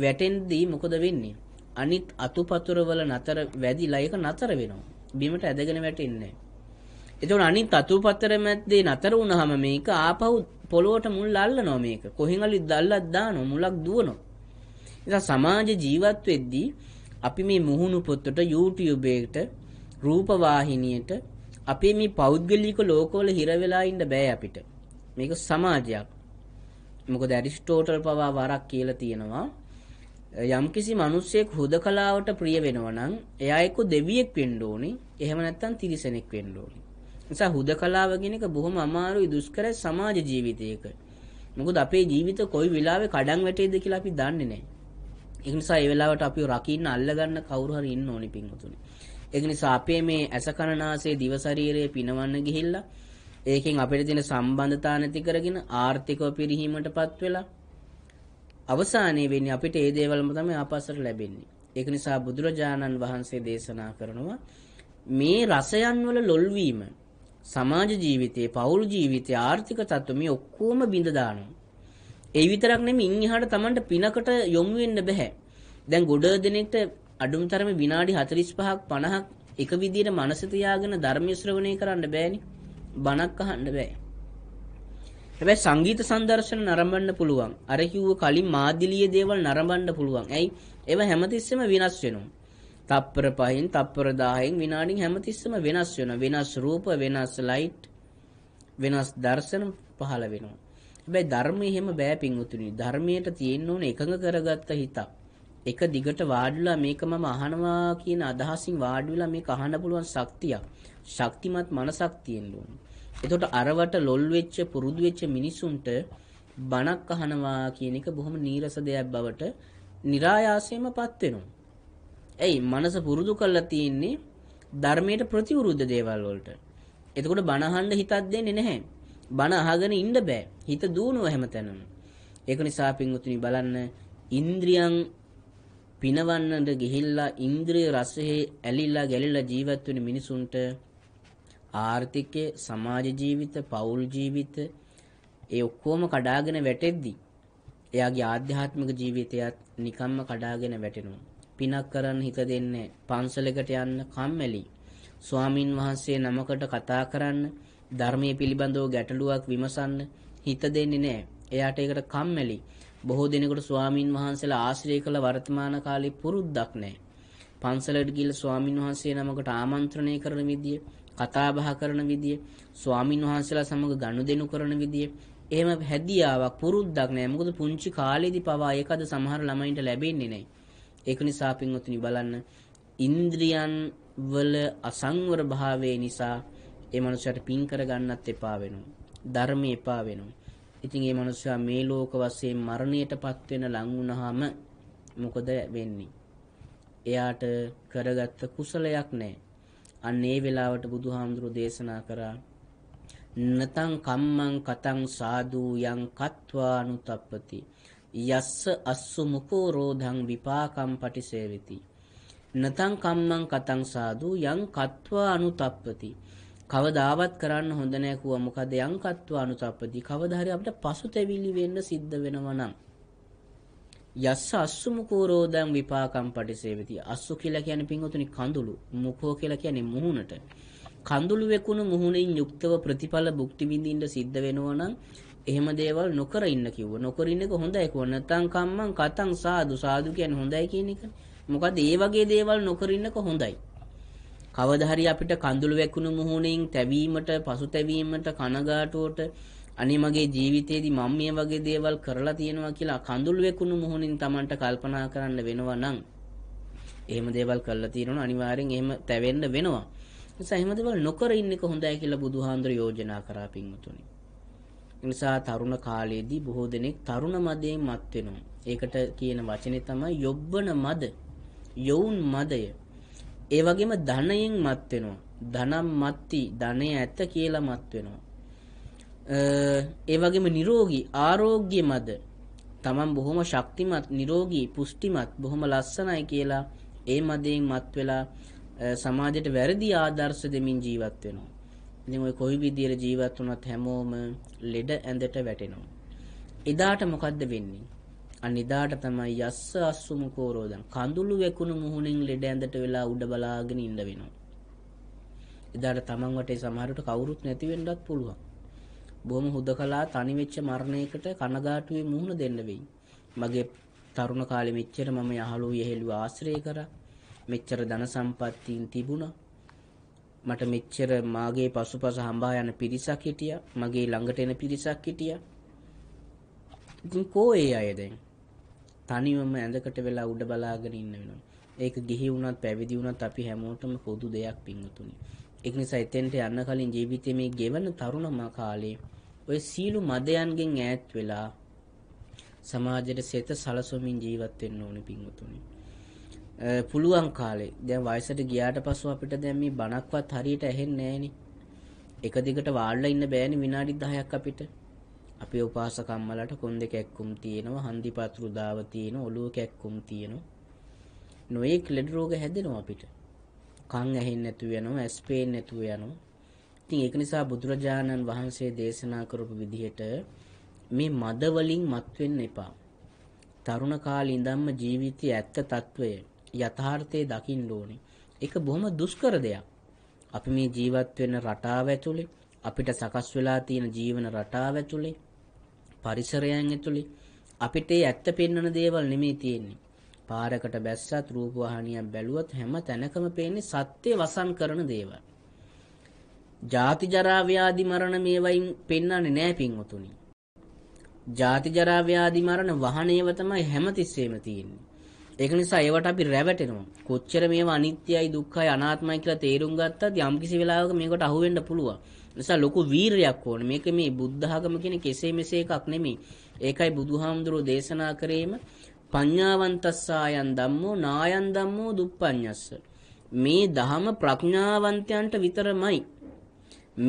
වැටෙන්දී මොකද වෙන්නේ? අනිත් අතුපතුර වල නතර වැඩිලා ඒක නතර වෙනවා. බිමට ඇදගෙන වැටෙන්නේ. එතකොට අනිත් අතුපතර මැද්දේ නතර වුණාම මේක ආපහු පොළොවට මුල් අල්ලනවා මේක. කොහෙන් අලි දැල්ලක් දානවා මුලක් දුවනවා. නිසා සමාජ ජීවත් වෙද්දී අපි මේ මුහුණු පොත්තට YouTube එකට රූපවාහිනියට අපේ මේ පෞද්ගලික ලෝකවල හිර වෙලා ඉන්න බෑ අපිට. මේක සමාජයක්. මොකද ඇරිස්ටෝටල් පවා වරක් කියලා තියෙනවා යම්කිසි මිනිසෙක් හුදකලාවට ප්‍රිය වෙනවා නම් එයා එක්ක දෙවියෙක් වෙන්න ඕනේ. එහෙම නැත්නම් තිරිසනෙක් වෙන්න ඕනේ. නිසා හුදකලාව කියන එක බොහොම අමාරුයි දුෂ්කර සමාජ ජීවිතයක. මොකද අපේ ජීවිත කොයි වෙලාවෙ කඩන් වැටේද කියලා අපි දන්නේ නැහැ. එනිසා ඒ වෙලාවට අපිව රකින්න අල්ලගන්න කවුරු හරි ඉන්න ඕනි පින්වතුනි. ඒක නිසා අපේ මේ ඇස කනනාසේ දිව ශරීරයේ පිනවන්න ගිහිල්ලා ඒකෙන් අපිට තියෙන සම්බන්ධතා නැති කරගෙන ආර්ථිකව පිරිහීමටපත් වෙලා අවසානයේ වෙන්නේ අපිට ඒ දේවල්ම තමයි ආපස්සට ලැබෙන්නේ. ඒක නිසා බුදුරජාණන් වහන්සේ දේශනා කරනවා මේ රසයන් වල ලොල්වීම සමාජ ජීවිතයේ පෞල් ජීවිතයේ ආර්ථික තත්ත්ව මේ ඔක්කොම බිඳ දානවා. ඒ විතරක් නෙමෙයි ඉන් එහාට Tamanට පිනකට යොමු වෙන්න බෑ. දැන් ගොඩ දෙනෙක්ට අඩුම තරමේ විනාඩි 45ක් 50ක් එක විදියට මනස තියාගෙන ධර්ම ශ්‍රවණය කරන්න බෑනේ. බණක් අහන්න බෑ. හැබැයි සංගීත සංදර්ශන නරඹන්න පුළුවන්. අර කිව්ව කලින් මාදිලිය දේවල් නරඹන්න පුළුවන්. ඇයි? ඒව හැමතිස්සෙම විනාශ වෙනවා. තප්පර පහෙන් තප්පර 10න් විනාඩින් හැමතිස්සෙම වෙනස් වෙනවා. වෙනස් රූප, වෙනස් ලයිට්, වෙනස් දර්ශන පහළ වෙනවා. හැබැයි ධර්මය එහෙම බෑ පින්වතුනි. ධර්මයට තියෙන්න ඕන එකඟ කරගත්ත හිතක්. එක දිගට වාඩිලා මේක මම අහනවා කියන අදහසින් වාඩිලා මේක අහන්න පුළුවන් ශක්තියක්. ශක්තිමත් මනසක් තියෙන්න ඕන. එතකොට අරවට ලොල් වෙච්ච පුරුදු වෙච්ච මිනිසුන්ට බණක් අහනවා කියන එක බොහොම නීරස දෙයක් බවට નિરાයාසයෙන්මපත් වෙනවා. ඇයි මනස පුරුදු කරලා තියෙන්නේ ධර්මයට ප්‍රතිවිරුද්ධ දේවල් වලට. එතකොට බණහන්න හිතක් දෙන්නේ නැහැ. බණ අහගෙන ඉන්න බෑ හිත දුවනවා හැමතැනම ඒක නිසා පින්වතුනි බලන්න ඉන්ද්‍රියන් පිනවන්නට ගිහිල්ලා ඉන්ද්‍රිය රසෙහි ඇලිලා ගැලිලා ජීවත් වෙන මිනිසුන්ට ආර්ථිකය සමාජ ජීවිත පවුල් ජීවිත ඒ ඔක්කොම කඩාගෙන වැටෙද්දි එයාගේ ආධ්‍යාත්මික ජීවිතයත් නිකම්ම කඩාගෙන වැටෙනවා පිනක් කරන්න හිත දෙන්නේ පන්සලකට යන්න කම්මැලි ස්වාමින් වහන්සේ නමකට කතා කරන්න ධර්මය පිළිබඳව ගැටලුවක් විමසන්න හිත දෙන්නේ නෑ එයාට ඒකට කම්මැලි බොහෝ දෙනෙකුට ස්වාමින් වහන්සේලා ආශ්‍රය කළ වර්තමාන කාලේ පුරුද්දක් නෑ පන්සලට ගිහිල්ලා ස්වාමින් වහන්සේ නමකට ආමන්ත්‍රණය කරන විදිය කතා බහ කරන විදිය ස්වාමින් වහන්සේලා සමග ගනුදෙනු කරන විදිය එහෙම හැදියාවක් පුරුද්දක් නෑ මොකද පුංචි කාලේදී පවා ඒකද සමහර ළමයින්ට ලැබෙන්නේ නෑ ඒක නිසා පින්වතුනි බලන්න ඉන්ද්‍රියන් වල අසංවර භාවය නිසා ඒ මනුස්සයට පින් කරගන්නත් එපා වෙනවා ධර්මය එපා වෙනවා ඉතින් ඒ මනුස්සයා මේ ලෝක වශයෙන් මරණයටපත් වෙන ලං වුණාම මොකද වෙන්නේ එයාට කරගත්ත කුසලයක් නැහැ අන්න ඒ වෙලාවට බුදුහාමුදුරු දේශනා කරා නතං කම්මං කතං සාදු යං කତ୍වා අනුතප්පති යස්ස අස්සු මුකෝ රෝධං විපාකම් පටිසේවිති නතං කම්මං කතං සාදු යං කତ୍වා අනුතප්පති කවදාවත් කරන්න හොඳ නෑ කුව මොකද යංකත්ව අනුතප්පදී කවදාහරි අපිට පසුතැවිලි වෙන්න සිද්ධ වෙනවා නම් යස්ස අස්සු මුකෝරෝදම් විපාකම් පටිසේවති අස්සු කියලා කියන්නේ පින්වතුනි කඳුළු මුකෝ කියලා කියන්නේ මුහුණට කඳුළු වෙකුණු මුහුණින් යුක්තව ප්‍රතිඵල භුක්ති විඳින්න සිද්ධ වෙනවා නම් එහෙම දේවල් නොකර ඉන්න කිව්ව නොකර ඉන්න එක හොඳයි කිව්ව නැත්නම් කම්මං කතං සාදු සාදු කියන්නේ හොඳයි කියන එක මොකද ඒ වගේ දේවල් නොකර ඉන්නක හොඳයි කවදා හරි අපිට කඳුළු වැකුණු මුහුණින් තැවීමට පසුතැවීමට කනගාටුවට අනේ මගේ ජීවිතේදී මම මේ වගේ දේවල් කරලා තියෙනවා කියලා කඳුළු වැකුණු මුහුණින් Tamanට කල්පනා කරන්න වෙනවා නම් එහෙම දේවල් කරලා තියෙනවා අනිවාර්යෙන් එහෙම තැවෙන්න වෙනවා. නිසා එහෙම දේවල් නොකර ඉන්නක හොඳයි කියලා බුදුහාඳුර යෝජනා කරා පින්වතුනි. නිසා තරුණ කාලයේදී බොහෝ දෙනෙක් තරුණ මදයෙන් මත් වෙනවා. ඒකට කියන වචනේ තමයි යොබ්බන මද, යොවුන් මදය. ඒ වගේම ධනයෙන් මත් වෙනවා. ධනම් මත්ති ධනය ඇත කියලා මත් වෙනවා. ඒ වගේම නිරෝගී ආරෝග්‍යමද තමන් බොහොම ශක්තිමත් නිරෝගී පුෂ්ටිමත් බොහොම ලස්සනයි කියලා ඒ මදයෙන් මත් වෙලා සමාජයට වැරදි ආදර්ශ දෙමින් ජීවත් වෙනවා. ඉතින් ඔය කොයි විදියට ජීවත් වුණත් හැමෝම ලෙඩ ඇඳට වැටෙනවා. එදාට මොකද්ද වෙන්නේ? අනිදාට තමයි යස්ස අස්සුම කෝරෝදන් කඳුළු වැකුණු මුහුණින් ලෙඩ ඇඳට වෙලා උඩ බලාගෙන ඉන්න වෙනවා. එදාට තමන් වටේ සමහරට කවුරුත් නැති වෙන්නත් පුළුවන්. බොහොම හුදකලා තනි වෙච්ච මරණයකට කනගාටුවේ මුහුණ දෙන්න වෙයි. මගේ තරුණ කාලේ මෙච්චර මම යහළු යහෙළු ආශ්‍රය කරා. මෙච්චර ධන සම්පත්තීන් තිබුණා. මට මෙච්චර මාගේ පසුපස හඹා යන පිරිසක් හිටියා. මගේ ළඟට එන පිරිසක් හිටියා. ඉතින් කෝ ඒ අය දැන්? තනිවම ඇඳකට වෙලා උඩ බලාගෙන ඉන්න වෙනවා. ඒක ගිහි වුණත් පැවිදි වුණත් අපි හැමෝටම පොදු දෙයක් පින්වතුනි. ඒක නිසා එතෙන්ට යන්න කලින් ජීවිතයේ මේ ගෙවන තරුණම කාලේ ඔය සීළු මදයන්ගෙන් ඈත් වෙලා සමාජයට සෙත සලසමින් ජීවත් වෙන්න ඕනේ පින්වතුනි. පුළුවන් කාලේ දැන් වයසට ගියාට පස්සෙ අපිට දැන් මේ බණක්වත් හරියට ඇහෙන්නේ නැහෙනේ. එක දිගට වාඩිලා ඉන්න බෑනේ විනාඩි 10ක් අපිට. අපේ උපාසකම්මලට කොන් දෙක ඇක්කුම් තියෙනවා හන්දි පතුරු දාව තියෙන ඔලුව කැක්කුම් තියෙනවා නොයෙක් ලෙඩ රෝග හැදෙනවා අපිට කන් ඇහෙන්නේ නැතුව යනවා ඇස් පේන්නේ නැතුව යනවා ඉතින් ඒක නිසා බුදුරජාණන් වහන්සේ දේශනා කරපු විදිහට මේ මද වලින් මත් වෙන්න එපා තරුණ කාලේ ඉඳන්ම ජීවිතයේ ඇත්ත తত্ত্বය යථාර්ථයේ දකින්න ඕනේ ඒක බොහොම දුෂ්කර දෙයක් අපි මේ ජීවත් වෙන රටාව ඇතුලේ අපිට සකස් වෙලා තියෙන ජීවන රටාව ඇතුලේ පරිසරයන් ඇතුළේ අපිට ඒ ඇත්ත පෙන්වන දේවල් නෙමෙයි තියෙන්නේ. පාරකට බැස්සත් රූපවාහිනියක් බැලුවත් හැම තැනකම පේන්නේ සත්‍ය වසන් කරන දේවල්. ජාති ජරා ව්‍යාධි මරණ මේවයින් පෙන්වන්නේ නැහැ පින්වතුනි. ජාති ජරා ව්‍යාධි මරණ වහණයව තමයි හැමතිස්සෙම තියෙන්නේ. ඒක නිසා ඒවට අපි රැවටෙනවා. කොච්චර මේවා අනිත්‍යයි දුක්ඛයි අනාත්මයි කියලා තේරුම් ගත්තත් යම්කිසි වෙලාවක මේකට අහු වෙන්න පුළුවන්. නිසා ලොකු වීරයක් ඕන. මේක මේ බුද්ධ ආගම කියන කෙසේ මෙසේ එකක් නෙමෙයි. ඒකයි බුදුහාමුදුරෝ දේශනා කරේම පඤ්ඤාවන්තස්සායන් ධම්මෝ නායන් ධම්මෝ දුප්පඤ්ඤස්ස. මේ ධහම ප්‍රඥාවන්තයන්ට විතරමයි.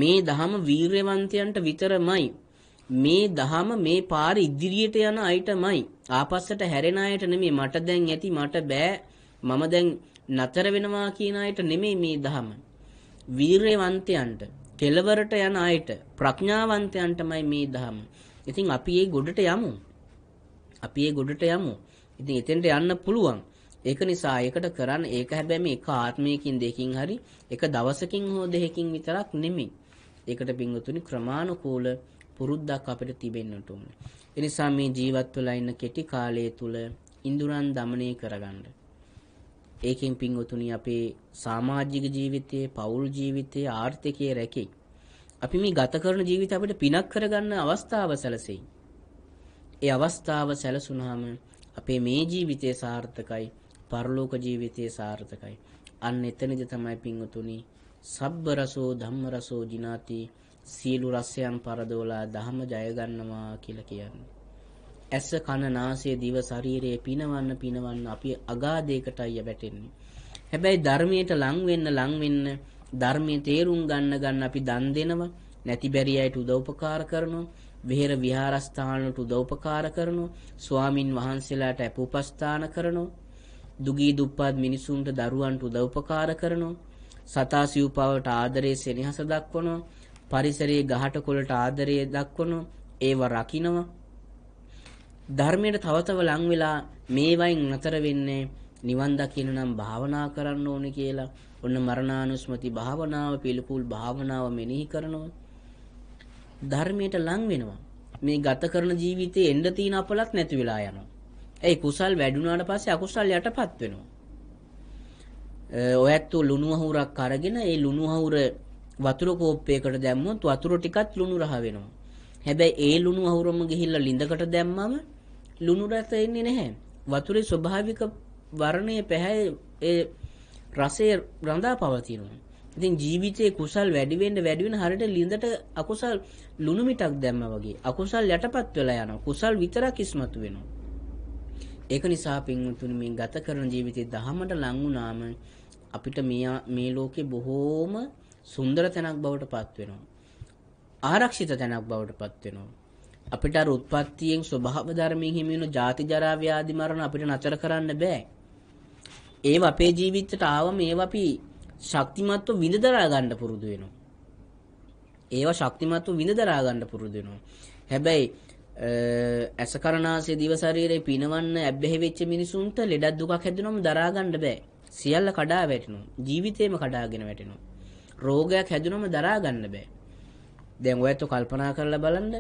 මේ ධහම වීරයවන්තයන්ට විතරමයි. මේ ධහම මේ පාර ඉදිරියට යන අයටමයි. ආපස්සට හැරෙන අයට නෙමෙයි මට දැන් ඇති මට බෑ මම දැන් නතර වෙනවා කියන අයට නෙමෙයි මේ ධහම. වීරයවන්තයන්ට කෙලවරට යන අයට ප්‍රඥාවන්තයන්ටමයි මේ දහම. ඉතින් අපි ඒ ගොඩට යමු. අපි ඒ ගොඩට යමු. ඉතින් එතෙන්ට යන්න පුළුවන්. ඒක නිසා ඒකට කරන්න ඒක හැබැයි මේ එක ආත්මයකින් දෙකින් හරි එක දවසකින් හෝ දෙකකින් විතරක් නෙමෙයි. ඒකට බින්ගතුනි ක්‍රමානුකූල පුරුද්දක් අපිට තිබෙන්නට ඕනේ. ඒ නිසා මේ ජීවත් වෙලා ඉන්න කෙටි කාලය තුල ඉඳුරන් দমনය කරගන්න. ඒකෙන් පින්වතුනි අපේ සමාජික ජීවිතයේ පවුල් ජීවිතයේ ආර්ථිකයේ රැකේ. අපි මේ ගත කරන ජීවිත අපිට පිනක් කරගන්න අවස්ථාව සැලසෙයි. ඒ අවස්ථාව සැලසුනහම අපේ මේ ජීවිතය සාර්ථකයි පරලෝක ජීවිතය සාර්ථකයි අන්න එතනද තමයි පිංවතුනි සබ්බ රසෝ ධම්ම රසෝ ජිනාති සීලු රසයන් පරදෝලා දහම ජයගන්නවා කියලා කියන්නේ ඇස කන නාසය දිව ශරීරයේ පිනවන්න පිනවන්න අපි අගාධයකටයි වැටෙන්නේ. හැබැයි ධර්මයට ලං වෙන්න ලං වෙන්න ධර්මයේ තේරුම් ගන්න ගන්න අපි දන් දෙනවා, නැති බැරි අයට උදව්පකාර කරනවා, විහෙර විහාරස්ථානවලට උදව්පකාර කරනවා, ස්වාමින් වහන්සේලාට අපෝපස්ථාන කරනවා, දුගී දුප්පත් මිනිසුන්ට දරුවන්ට උදව්පකාර කරනවා, සතා සිව්පාවට ආදරේ සෙනෙහස දක්වනවා, පරිසරයේ ගහට කොළට ආදරය දක්වනවා, ඒව රකින්නවා ධර්මයට තවතව ලං වෙලා මේවයින් නතර වෙන්නේ නිවන් දකින්න නම් භාවනා කරන්න ඕනේ කියලා. ඔන්න මරණානුස්මති භාවනාව පිළිකුල් භාවනාව මෙනෙහි කරනවා. ධර්මයට ලං වෙනවා. මේ ගත කරන ජීවිතේ එන්න තියෙන අපලත් නැති වෙලා යනවා. ඒ කුසල් වැඩුණාට පස්සේ අකුසල් යටපත් වෙනවා. ඔයත් ලුණු අහුරක් අරගෙන ඒ ලුණු අහුර වතුර කෝප්පයකට දැම්මොත් වතුර ටිකත් ලුණු රහ වෙනවා. හැබැයි ඒ ලුණු අහුරම ගිහිල්ලා ලිඳකට දැම්මම ලුණු රස එන්නේ නැහැ. වතුරේ ස්වභාවික වර්ණය පැහැය ඒ රසය රඳා පවතිනවා. ඉතින් ජීවිතයේ කුසල් වැඩි වෙන්න වැඩි වෙන හරියට ලිඳට අකුසල් ලුණු මිටක් දැම්ම වගේ අකුසල් යටපත් වෙලා යනවා. කුසල් විතරක් ඉස්මතු වෙනවා. ඒක නිසා පින්වතුනි මේ ගත කරන ජීවිතේ දහමට ලං වුණාම අපිට මේ මේ ලෝකේ බොහෝම සුන්දර තැනක් බවට පත් වෙනවා. ආරක්ෂිත තැනක් බවට පත් වෙනවා. අපිට අර උත්පත්තියෙන් ස්වභාව ධර්මයෙන් හිමි වෙන ජාති ජරා ව්‍යාධි මරණ අපිට නතර කරන්න බෑ. ඒව අපේ ජීවිතයට ආවම ඒව අපි ශක්තිමත්ව විඳ දරා ගන්න පුරුදු වෙනවා. ඒව ශක්තිමත්ව විඳ දරා ගන්න පුරුදු වෙනවා. හැබැයි ඇසකරනාසේ දිව ශරීරේ පිනවන්න ඇබ්බැහි වෙච්ච මිනිසුන්ට ලෙඩක් දුකක් හැදුනම දරා ගන්න බෑ. සියල්ල කඩා වැටෙනවා. ජීවිතේම කඩාගෙන වැටෙනවා. රෝගයක් හැදුනම දරා ගන්න බෑ. දැන් ඔයත් කල්පනා කරලා බලන්න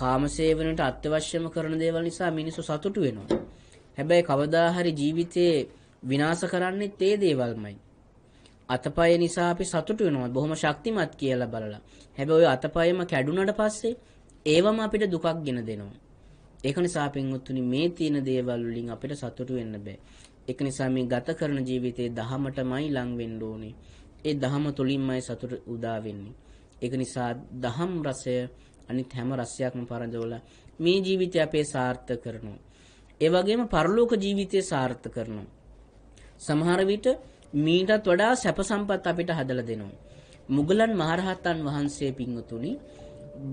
කාමසේවනට අත්‍යවශ්‍යම කරන දේවල් නිසා මිනිස්සු සතුටු වෙනවා. හැබැයි කවදා හරි ජීවිතේ විනාශ කරන්නේ තේ දේවල්මයි. අතපය නිසා අපි සතුටු වෙනවා බොහොම ශක්තිමත් කියලා බලලා. හැබැයි ওই අතපයම කැඩුනට පස්සේ ඒවම අපිට දුකක් ගෙන දෙනවා. ඒක නිසා පින්වත්තුනි මේ තියෙන දේවල් වලින් අපිට සතුටු වෙන්න බෑ. ඒක නිසා මේ ගත කරන ජීවිතේ දහමටමයි ලං වෙන්න ඕනේ. ඒ දහම තුලින්මයි සතුට උදා වෙන්නේ. ඒක නිසා දහම් රසය අනිත් හැම රසයක්ම පරදවලා මේ ජීවිතය අපේ සාර්ථක කරනවා. ඒ වගේම පරලෝක ජීවිතය සාර්ථක කරනවා. සමහර විට මීටත් වඩා සැප සම්පත් අපිට හදලා දෙනවා. මුගලන් මහරහතන් වහන්සේ පිංගුතුනි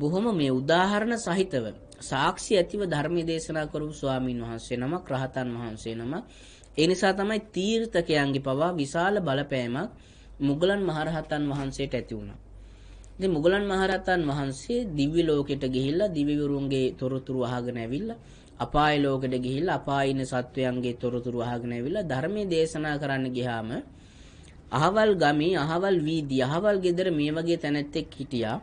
බොහොම මේ උදාහරණ සහිතව සාක්ෂි ඇතිව ධර්ම දේශනා කරපු ස්වාමින් වහන්සේ නමක් රහතන් වහන්සේ නමක් ඒ නිසා තමයි තීර්ථකයන්ගේ පවා විශාල බලපෑමක් මුගලන් මහරහතන් වහන්සේට ඇති වුණා. ඉතින් මුගලන් මහරහතන් වහන්සේ දිව්‍ය ලෝකෙට ගිහිල්ලා දිවිවරුන්ගේ තොරතුරු අහගෙන ඇවිල්ලා අපාය ලෝකෙට ගිහිල්ලා අපායින සත්වයන්ගේ තොරතුරු අහගෙන ඇවිල්ලා ධර්මයේ දේශනා කරන්න ගියාම අහවල් ගමේ අහවල් වීදි අහවල් ගෙදර මේ වගේ තැනැත්තෙක් හිටියා.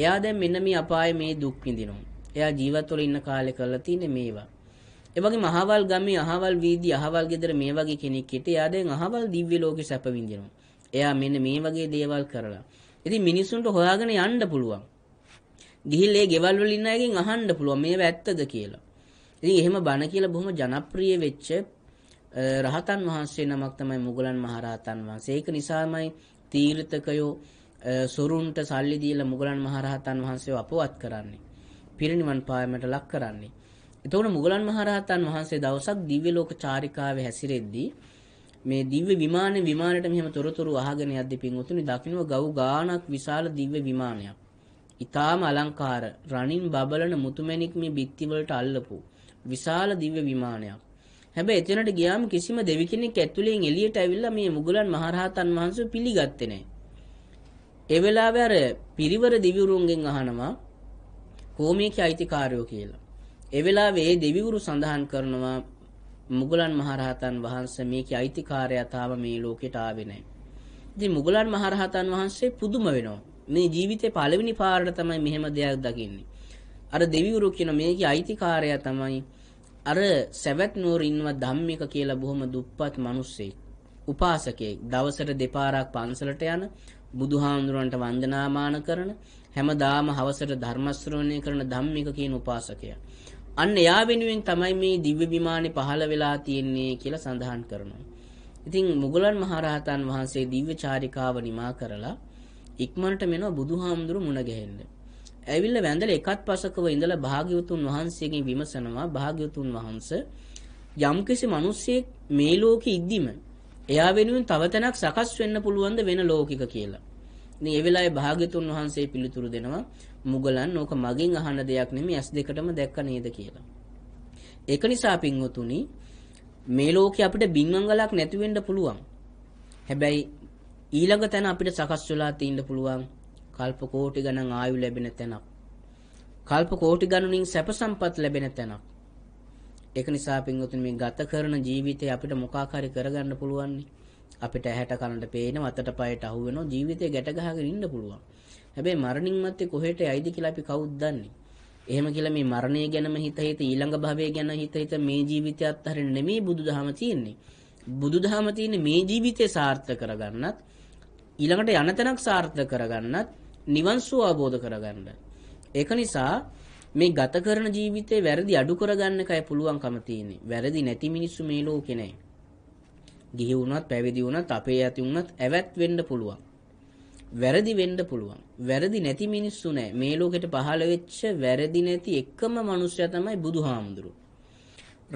එයා දැන් මෙන්න මේ අපායේ මේ දුක් විඳිනවා. එයා ජීවිතවල ඉන්න කාලේ කරලා තියෙන මේවා. ඒ වගේම අහවල් ගමේ අහවල් වීදි අහවල් ගෙදර මේ වගේ කෙනෙක් හිටියා. එයා දැන් අහවල් දිව්‍ය ලෝකේ සැප විඳිනවා. එයා මෙන්න මේ වගේ දේවල් කරලා ඉතින් මිනිස්සුන්ට හොයාගෙන යන්න පුළුවන්. ගිහිල්ලා ඒ ගෙවල් වල ඉන්න අයගෙන් අහන්න පුළුවන් මේව ඇත්තද කියලා. ඉතින් එහෙම බණ කියලා බොහොම ජනප්‍රිය වෙච්ච රහතන් වහන්සේ නමක් තමයි මුගලන් මහරහතන් වහන්සේ. ඒක නිසාමයි තීර්ථකයෝ සොරුන්ට සල්ලි දීලා මුගලන් මහරහතන් වහන්සේව අපවත් කරන්නේ. පිරිනිවන් පායමට ලක් කරන්නේ. එතකොට මුගලන් මහරහතන් වහන්සේ දවසක් දිව්‍ය ලෝක චාරිකාවේ හැසිරෙද්දී මේ දිව්‍ය විමානේ විමානයට මෙහෙම තොරතුරු අහගෙන යද්දී පින්වතුනි දකින්න ගව් ගානක් විශාල දිව්‍ය විමානයක්. ඊටාම අලංකාර රණින් බබලන මුතුමැණික් මේ බිත්ති වලට අල්ලපු විශාල දිව්‍ය විමානයක්. හැබැයි එතනට ගියාම කිසිම දෙවි කෙනෙක් ඇතුලෙන් එළියට ඇවිල්ලා මේ මුගලන් මහරහතන් වහන්සේ පිළිගත්තේ නැහැ. ඒ වෙලාවේ අර පිරිවර දිවිවරුන්ගෙන් අහනවා කොහොමේක අයිතිකාරයෝ කියලා. ඒ වෙලාවේ දෙවිවරු සඳහන් කරනවා මුගලන් මහරහතන් වහන්සේ මේකේ අයිතිකාරයා තාම මේ ලෝකෙට ආවේ නැහැ. ඉතින් මුගලන් මහරහතන් වහන්සේ පුදුම වෙනවා. මේ ජීවිතේ පළවෙනි පාරට තමයි මෙහෙම දෙයක් දකින්නේ. අර දෙවිවරු කියන මේකේ අයිතිකාරයා තමයි අර සැවැත් නෝරින්ව ධම්මික කියලා බොහොම දුප්පත් මිනිස්සෙක්. උපාසකයෙක් දවසට දෙපාරක් පන්සලට යන බුදුහාමුදුරන්ට වන්දනාමාන කරන හැමදාම හවසට ධර්ම ශ්‍රවණය කරන ධම්මික කියන උපාසකයා. අන්න එයා වෙනුවෙන් තමයි මේ දිව්‍ය විමානේ පහළ වෙලා තියෙන්නේ කියලා සඳහන් කරනවා. ඉතින් මුගලන් මහරහතන් වහන්සේ දිව්‍ය චාරිකාව නිමා කරලා ඉක්මනට මෙනවා බුදුහාමුදුරු මුණ ගැහෙන්න. ඇවිල්ලා වැඳලා එකත් පසකව ඉඳලා භාග්‍යවතුන් වහන්සේගෙන් විමසනවා භාග්‍යවතුන් වහන්සේ යම්කිසි මිනිසෙක් මේ ලෝකෙ ඉද්දිම එයා වෙනුවෙන් තව තැනක් සකස් වෙන්න පුළුවන්ද වෙන ලෝකික කියලා. ඉතින් ඒ වෙලාවේ භාග්‍යතුන් වහන්සේ පිළිතුරු දෙනවා මුගලන් ඕක මගෙන් අහන්න දෙයක් නෙමෙයි ඇස් දෙකටම දැක්ක නේද කියලා. ඒක නිසා පින්වතුනි මේ ලෝකේ අපිට බින්මංගලක් නැති වෙන්න පුළුවන්. හැබැයි ඊළඟ තැන අපිට සකස් වෙලා තියෙන්න පුළුවන් කල්ප කෝටි ගණන් ආයු ලැබෙන තැනක්. කල්ප කෝටි ගණනින් සැප සම්පත් ලැබෙන තැනක්. ඒක නිසා පින්වතුනි මේ ගත කරන ජීවිතේ අපිට මොකාකාරී කරගන්න පුළුවන්නේ. අපිට ඇහැට කනට පේන අතට පයට අහුවෙන ජීවිතය ගැට ගහගෙන ඉන්න පුළුවන්. හැබැයි මරණින් මත්තේ කොහෙට යයිද කියලා අපි කවුද දන්නේ? එහෙම කියලා මේ මරණය ගැනම හිත හිත ඊළඟ භවය ගැන හිත හිත මේ ජීවිතය අත්හරින්න නෙමෙයි බුදුදහම තියෙන්නේ. බුදුදහම තියෙන්නේ මේ ජීවිතේ සාර්ථක කරගන්නත් ඊළඟට යන තැනක් සාර්ථක කරගන්නත් නිවන් සුව අවබෝධ කරගන්න. ඒක නිසා මේ ගත කරන ජීවිතේ වැරදි අඩු කරගන්න එකයි පුළුවන්කම තියෙන්නේ. වැරදි නැති මිනිස්සු මේ ලෝකේ නැහැ. ගිහි වුණත් පැවිදි වුණත් අපේ ඇති වුණත් ඇවත් වෙන්න පුළුවන්. වැරදි වෙන්න පුළුවන්. වැරදි නැති මිනිස්සු නෑ. මේ ලෝකෙට පහළ වෙච්ච වැරදි නැති එකම මිනිසයා තමයි බුදුහාමුදුරු.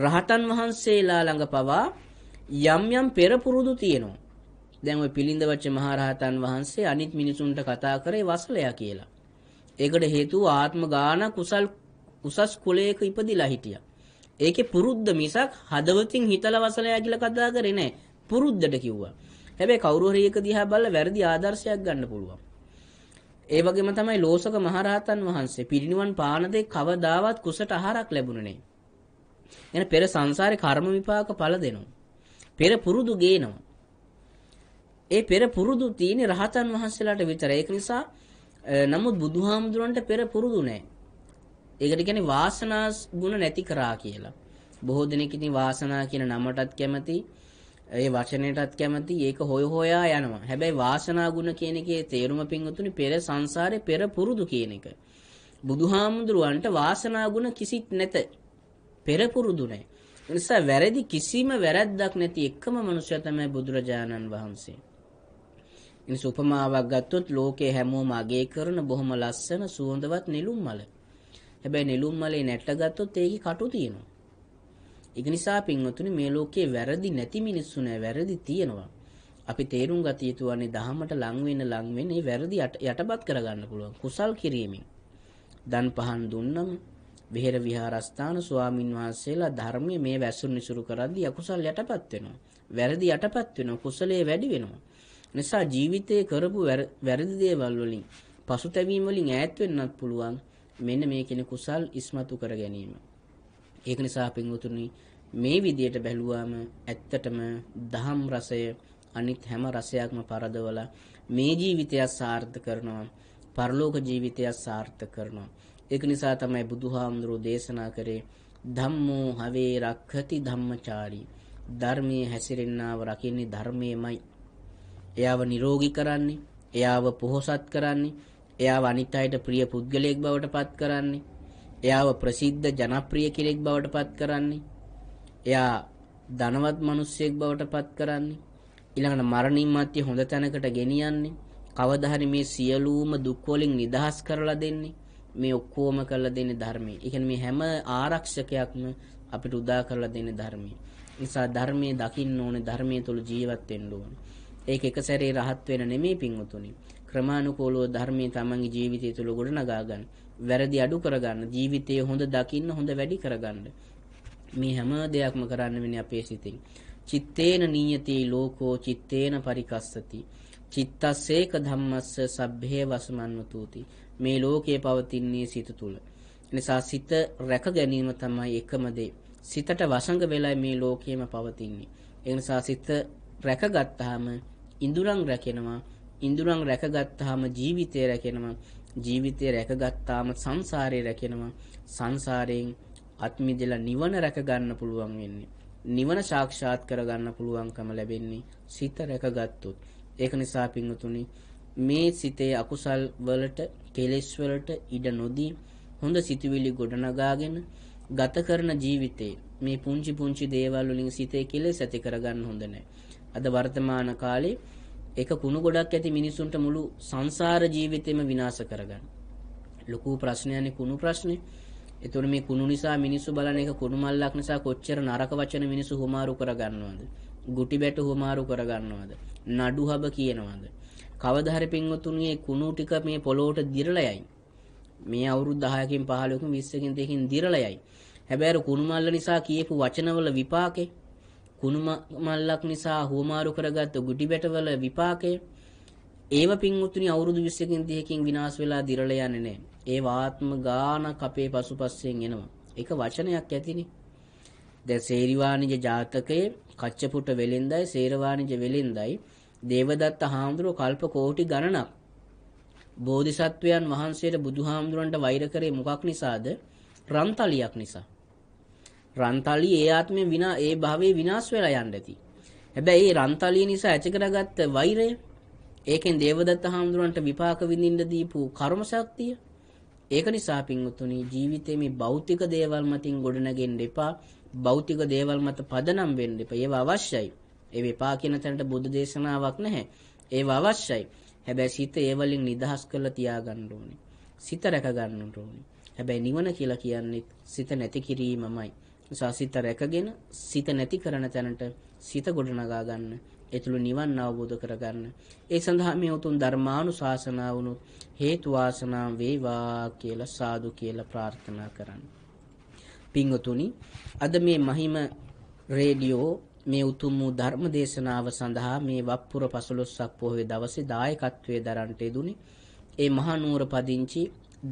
රහතන් වහන්සේලා ළඟ පවා යම් යම් පෙර පුරුදු තියෙනවා. දැන් ওই පිළිඳවච්ච මහරහතන් වහන්සේ අනිත් මිනිසුන්ට කතා කරේ වසලයා කියලා. ඒකට හේතුව ආත්ම ගාන කුසල් උසස් කුලයක ඉපදිලා හිටියා. ඒකේ පුරුද්ද මිසක් හදවතින් හිතලා වසලයා කියලා කතා කරේ නැහැ. පුරුද්දට කිව්වා. හැබැයි කවුරු හරි එක දිහා බලලා වැරදි ආදර්ශයක් ගන්න පුළුවන්. ඒ වගේම තමයි ලෝසක මහරහතන් වහන්සේ පිරිණිවන් පානදේ කවදාවත් කුසට ආහාරක් ලැබුණේ නැහැ. එන පෙර සංසාරේ කර්ම විපාක ඵල දෙනවා. පෙර පුරුදු ගේනවා. ඒ පෙර පුරුදු තියෙන රහතන් වහන්සේලාට විතර. ඒක නිසා නමුත් බුදුහාමුදුරන්ට පෙර පුරුදු නැහැ. ඒකට කියන්නේ වාසනා ගුණ නැති කරා කියලා. බොහෝ දෙනෙක් ඉතින් වාසනා කියන නමටත් කැමති, ඒ වචනයටත් කැමති, ඒක හොය හොයා යනවා. හැබැයි වාසනා ගුණ කියන එකේ තේරුම පින්වතුනි පෙර සංසාරේ පෙර පුරුදු කියන එක. බුදුහාමුදුරුවන්ට වාසනා ගුණ කිසිත් නැත. පෙර පුරුදු නැහැ. නිසා වැරදි කිසිම වැරද්දක් නැති එකම මනුෂ්‍යයා තමයි බුදුරජාණන් වහන්සේ. ඉනිස උපමාවක් ගත්තොත් ලෝකේ හැමෝම අගය කරන බොහොම ලස්සන සුවඳවත් නිලුම් මල. හැබැයි නෙළුම් මලේ නැට්ට ගත්තොත් ඒකේ කටු තියෙනවා. ඒක නිසා පින්වතුනි මේ ලෝකේ වැරදි නැති මිනිස්සු නෑ වැරදි තියෙනවා. අපි තේරුම් ගත යුතු වන්නේ දහමට ලං වෙන ලං වෙන මේ වැරදි යටපත් කරගන්න පුළුවන් කුසල් කිරීමෙන්. දන් පහන් දුන්නම විහෙර විහාරස්ථාන ස්වාමින් වහන්සේලා ධර්මයේ මේ වැසුරු නිසුරු කරද්දී අකුසල් යටපත් වෙනවා. වැරදි යටපත් වෙනවා. කුසලයේ වැඩි වෙනවා. නිසා ජීවිතයේ කරපු වැරදි දේවල් වලින් පසුතැවීම් වලින් ඈත් වෙන්නත් පුළුවන්. මෙන්න මේ කියන කුසල් ඉස්මතු කර ගැනීම. ඒක නිසා පින්වතුනි මේ විදියට බැලුවාම ඇත්තටම දහම් රසය අනිත් හැම රසයක්ම පරදවලා මේ ජීවිතය සාර්ථක කරනවා. පරලෝක ජීවිතය සාර්ථක කරනවා. ඒක නිසා තමයි බුදුහාමුදුරෝ දේශනා කරේ ධම්මෝ හවේ රක්ඛති ධම්මචාරී. ධර්මයේ හැසිරෙන්නාව රකින්නේ ධර්මයේමයි. එයාව නිරෝගී කරන්නේ, එයාව පොහොසත් කරන්නේ, එයාව අනිත් අයට ප්‍රිය පුද්ගලයෙක් බවට පත් කරන්නේ. එයාව ප්‍රසිද්ධ ජනප්‍රිය කෙනෙක් බවට පත් කරන්නේ. එයා ධනවත් මිනිසෙක් බවට පත් කරන්නේ. ඊළඟට මරණින් මත්තේ හොඳ තැනකට ගෙනියන්නේ. කවදා හරි මේ සියලුම දුක් වලින් නිදහස් කරලා දෙන්නේ. මේ ඔක්කොම කරලා දෙන්නේ ධර්මයේ. ඒ කියන්නේ මේ හැම ආරක්ෂකයක්ම අපිට උදා කරලා දෙන්නේ ධර්මයේ. නිසා ධර්මයේ දකින්න ඕනේ ධර්මයේ තුල ජීවත් වෙන්න ඕනේ. ඒක එක සැරේ රහත් වෙන නෙමෙයි පින්වතුනි. ක්‍රමානුකූලව ධර්මයේ තමන්ගේ ජීවිතය තුළ ගොඩනගා ගන්න. වැරදි අඩු කරගන්න, ජීවිතයේ හොඳ දකින්න, හොඳ වැඩි කරගන්න. මේ හැම දෙයක්ම කරන්න වෙන්නේ අපේ සිතින්. චිත්තේන නියති ලෝකෝ චිත්තේන පරිකස්සති. චිත්තස්සේක ධම්මස්ස සබ්බේ වසමන්වතුති. මේ ලෝකයේ පවතින්නේ සිත තුළ. නිසා සිත රැක ගැනීම තමයි එකම දේ. සිතට වසඟ වෙලා මේ ලෝකයේම පවතින්නේ. ඒ නිසා සිත රැකගත්තාම ඉඳුරන් රැකෙනවා ඉඳුරන් රැකගත්තාම ජීවිතය රැකෙනවා ජීවිතය රැකගත්තාම සංසාරය රැකෙනවා සංසාරයෙන් අත්මිදලා නිවන රැකගන්න පුළුවන් වෙන්නේ නිවන සාක්ෂාත් කරගන්න පුළුවන්කම ලැබෙන්නේ සිත රැකගත්තොත් ඒක නිසා පින්වතුනි මේ සිතේ අකුසල් වලට කෙලෙස් වලට ඉඩ නොදී හොඳ සිතුවිලි ගොඩනගාගෙන ගත කරන ජීවිතේ මේ පුංචි පුංචි දේවල් වලින් සිතේ කෙලෙස් ඇති කරගන්න හොඳ නැහැ. අද වර්තමාන කාලේ ඒක කුණු ගොඩක් ඇති මිනිසුන්ට මුළු සංසාර ජීවිතේම විනාශ කරගන්න. ලොකු ප්‍රශ්නයනේ කුණු ප්‍රශ්නේ. ඒතොර මේ කුණු නිසා මිනිස්සු බලන එක කුණු මල්ලක් නිසා කොච්චර නරක වචන මිනිස්සු හුමාරු කරගන්නවද? ගුටි බැටු හුමාරු කරගන්නවද? නඩු හබ කියනවද? කවදා හරි පින්වතුනි කුණු ටික මේ පොළොවට දිරලා යයි. මේ අවුරුදු 10කින් 15කින් 20කින් දෙකින් දිරලා යයි. හැබැයි කුණු මල්ල නිසා කියපු වචනවල විපාකේ කුණු මල්ලක් නිසා හුවමාරු කරගත්ත ගුටි බැටවල විපාකය ඒව පින්වුතුනි අවුරුදු 20කින් 30කින් විනාශ වෙලා දිරල යන්නේ නැහැ. ඒ වාත්ම ගානක් අපේ පසුපස්සෙන් එනවා. ඒක වචනයක් ඇතිනේ. දැන් සේරිවාණිජ ජාතකයේ කච්චපුට වෙලෙන්දයි සේරවාණිජ වෙලෙන්දයි දේවදත්ත හාමුදුරුව කල්ප කෝටි ගණනක් බෝධිසත්වයන් වහන්සේට බුදුහාමුදුරන්ට වෛර කරේ මොකක් නිසාද? රන්තලියක් නිසා. රන්තලී ඒ ආත්මය විනා ඒ භවයේ විනාශ වෙලා යන්න ඇති. හැබැයි ඒ රන්තලී නිසා ඇති කරගත්ත වෛරය ඒකෙන් දේවදත්ත හාමුදුරන්ට විපාක විඳින්න දීපු කර්ම ශක්තිය ඒක නිසා පින්වතුනි ජීවිතේ මේ භෞතික දේවල් මතින් ගොඩනගෙන්න එපා. භෞතික දේවල් මත පදනම් වෙන්න එපා. ඒවා අවශ්‍යයි. ඒ වෙපා කියන තැනට බුදු දේශනාවක් නැහැ. ඒවා අවශ්‍යයි. හැබැයි සිත ඒ වලින් නිදහස් කරලා තියාගන්න ඕනේ. සිත රැක ගන්නට ඕනේ. හැබැයි නිවන කියලා කියන්නේ සිත නැති කිරීමමයි. නිසා සිත රැකගෙන සිත නැති කරන තැනට සිත ගොඩනගා ගන්න. ඒ තුළ නිවන් අවබෝධ කරගන්න. ඒ සඳහා මේ උතුම් ධර්මානුශාසනාව උනොත් හේතු වාසනා වේවා කියලා සාදු කියලා ප්‍රාර්ථනා කරන්න. පින්වතුනි, අද මේ මහිම රේඩියෝ මේ උතුම් වූ ධර්ම දේශනාව සඳහා මේ වප්පුර 15ක් පොහොය දවසේ දායකත්වයේ දරන්ට යෙදුනේ ඒ මහනුවර පදිංචි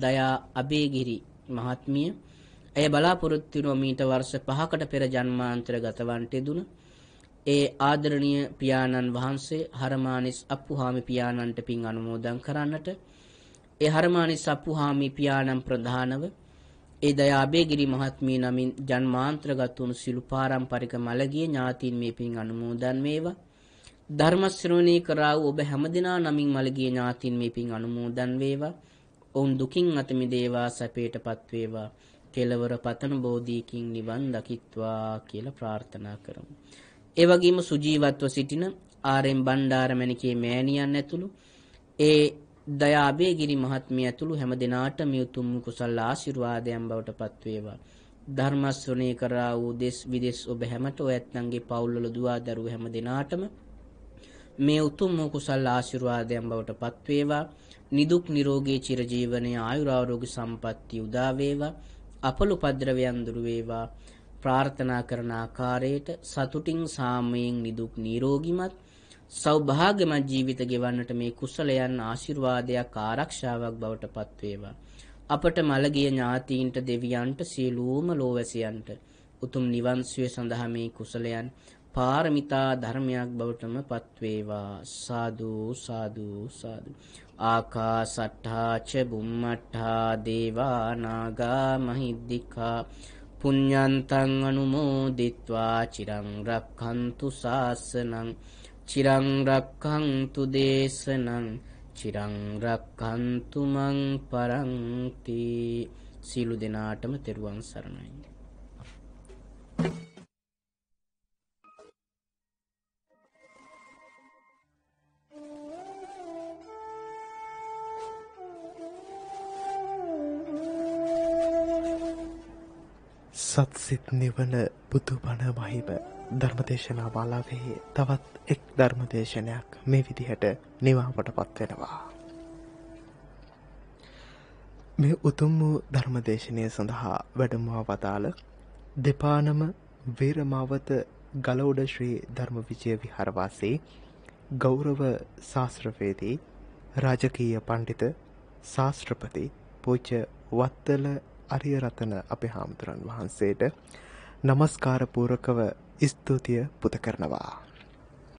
දයා අබේගිරි මහත්මිය ඇය බලාපොරොත්තු වුණා මීට වර්ෂ 5කට පෙර ජන්මාන්තර ගතවන්ට දුන ඒ ආදරණීය පියාණන් වහන්සේ හරමානිස් අප්පුහාමි පියාණන්ට පින් අනුමෝදන් කරන්නට ඒ හරමානිස් අප්පුහාමි පියාණන් ප්‍රධානව ඒ දයාබේගිරි මහත්මිය නමින් ජන්මාන්තරගත වුණු සිළු පාරම්පරික මළගිය ඥාතීන් මේ පින් අනුමෝදන් වේවා. ධර්ම ශ්‍රවණී කරා වූ ඔබ හැමදෙනා නමින් මළගිය ඥාතීන් මේ පින් අනුමෝදන් වේවා. ඔවුන් දුකින් අත මිදේවා සැපයටපත් වේවා. කෙලවර පතන බෝධියකින් නිවන් දකිත්වා කියලා ප්‍රාර්ථනා කරමු. ඒ වගේම සුජීවත්ව සිටින ආරෙන් බණ්ඩාරමණිකේ මෑණියන් ඇතුළු ඒ දයාබේගිරි මහත්මිය ඇතුළු හැම දිනාට මියුතුම් කුසල ආශිර්වාදයන් බවට පත්වේවා. ධර්ම ශ්‍රවණය කරා වූ දෙස් විදෙස් ඔබ හැමට ඔයත්නම්ගේ පවුල්වල දුවා දරුවෝ හැම දිනාටම මේ උතුම් වූ කුසල් ආශිර්වාදයන් බවට පත්වේවා නිදුක් නිරෝගී චිරජීවනයේ ආයුරාරෝග්‍ය සම්පන්නිය උදා වේවා අපල උපද්‍රවයන් දුරු වේවා ප්‍රාර්ථනා කරන ආකාරයට සතුටින් සාමයෙන් නිදුක් නිරෝගීමත් සෞභාග්‍යමත් ජීවිත ගෙවන්නට මේ කුසලයන් ආශිර්වාදයක් ආරක්ෂාවක් බවට පත්වේවා. අපට මළගිය ඥාතීන්ට දෙවියන්ට සියලුම ලෝවැසියන්ට උතුම් නිවන් සුවය සඳහා මේ කුසලයන් පාරමිතා ධර්මයක් බවටම පත්වේවා සාදු සාදු සාදු ආකාසට්ඨා ච බුම්මට්ඨා දේවා නාග මහිද්దికා පුඤ්ඤන්තං අනුමෝදිත්වා චිරං රක්ඛන්තු ශාසනං චිරං රක්ඛන්තු දේශනං චිරං රක්ඛන්තු මං පරන්ති සීලු දෙනාටම තෙරුවන් සරණයි Thank you. සත්සිත් නිවන බුදුබණ මහිම ධර්මදේශනා මාලාවෙහි තවත් එක් ධර්මදේශනයක් මේ විදිහට නිවාමට පත්වෙනවා. මේ උතුම් වූ ධර්මදේශනය සඳහා වැඩමවා වදාළ දෙපානම වේරමාවත ගලෝඩ ශ්‍රී ධර්ම විජය විහාරවාසී ගෞරව ශාස්ත්‍රවේදී රාජකීය පණ්ඩිත ශාස්ත්‍රපති පූජ්‍ය වත්තල අරියරතන අපේ හාමුදුරන් වහන්සේට නමස්කාරපූරකව ස්තුතිය පුත කරනවා.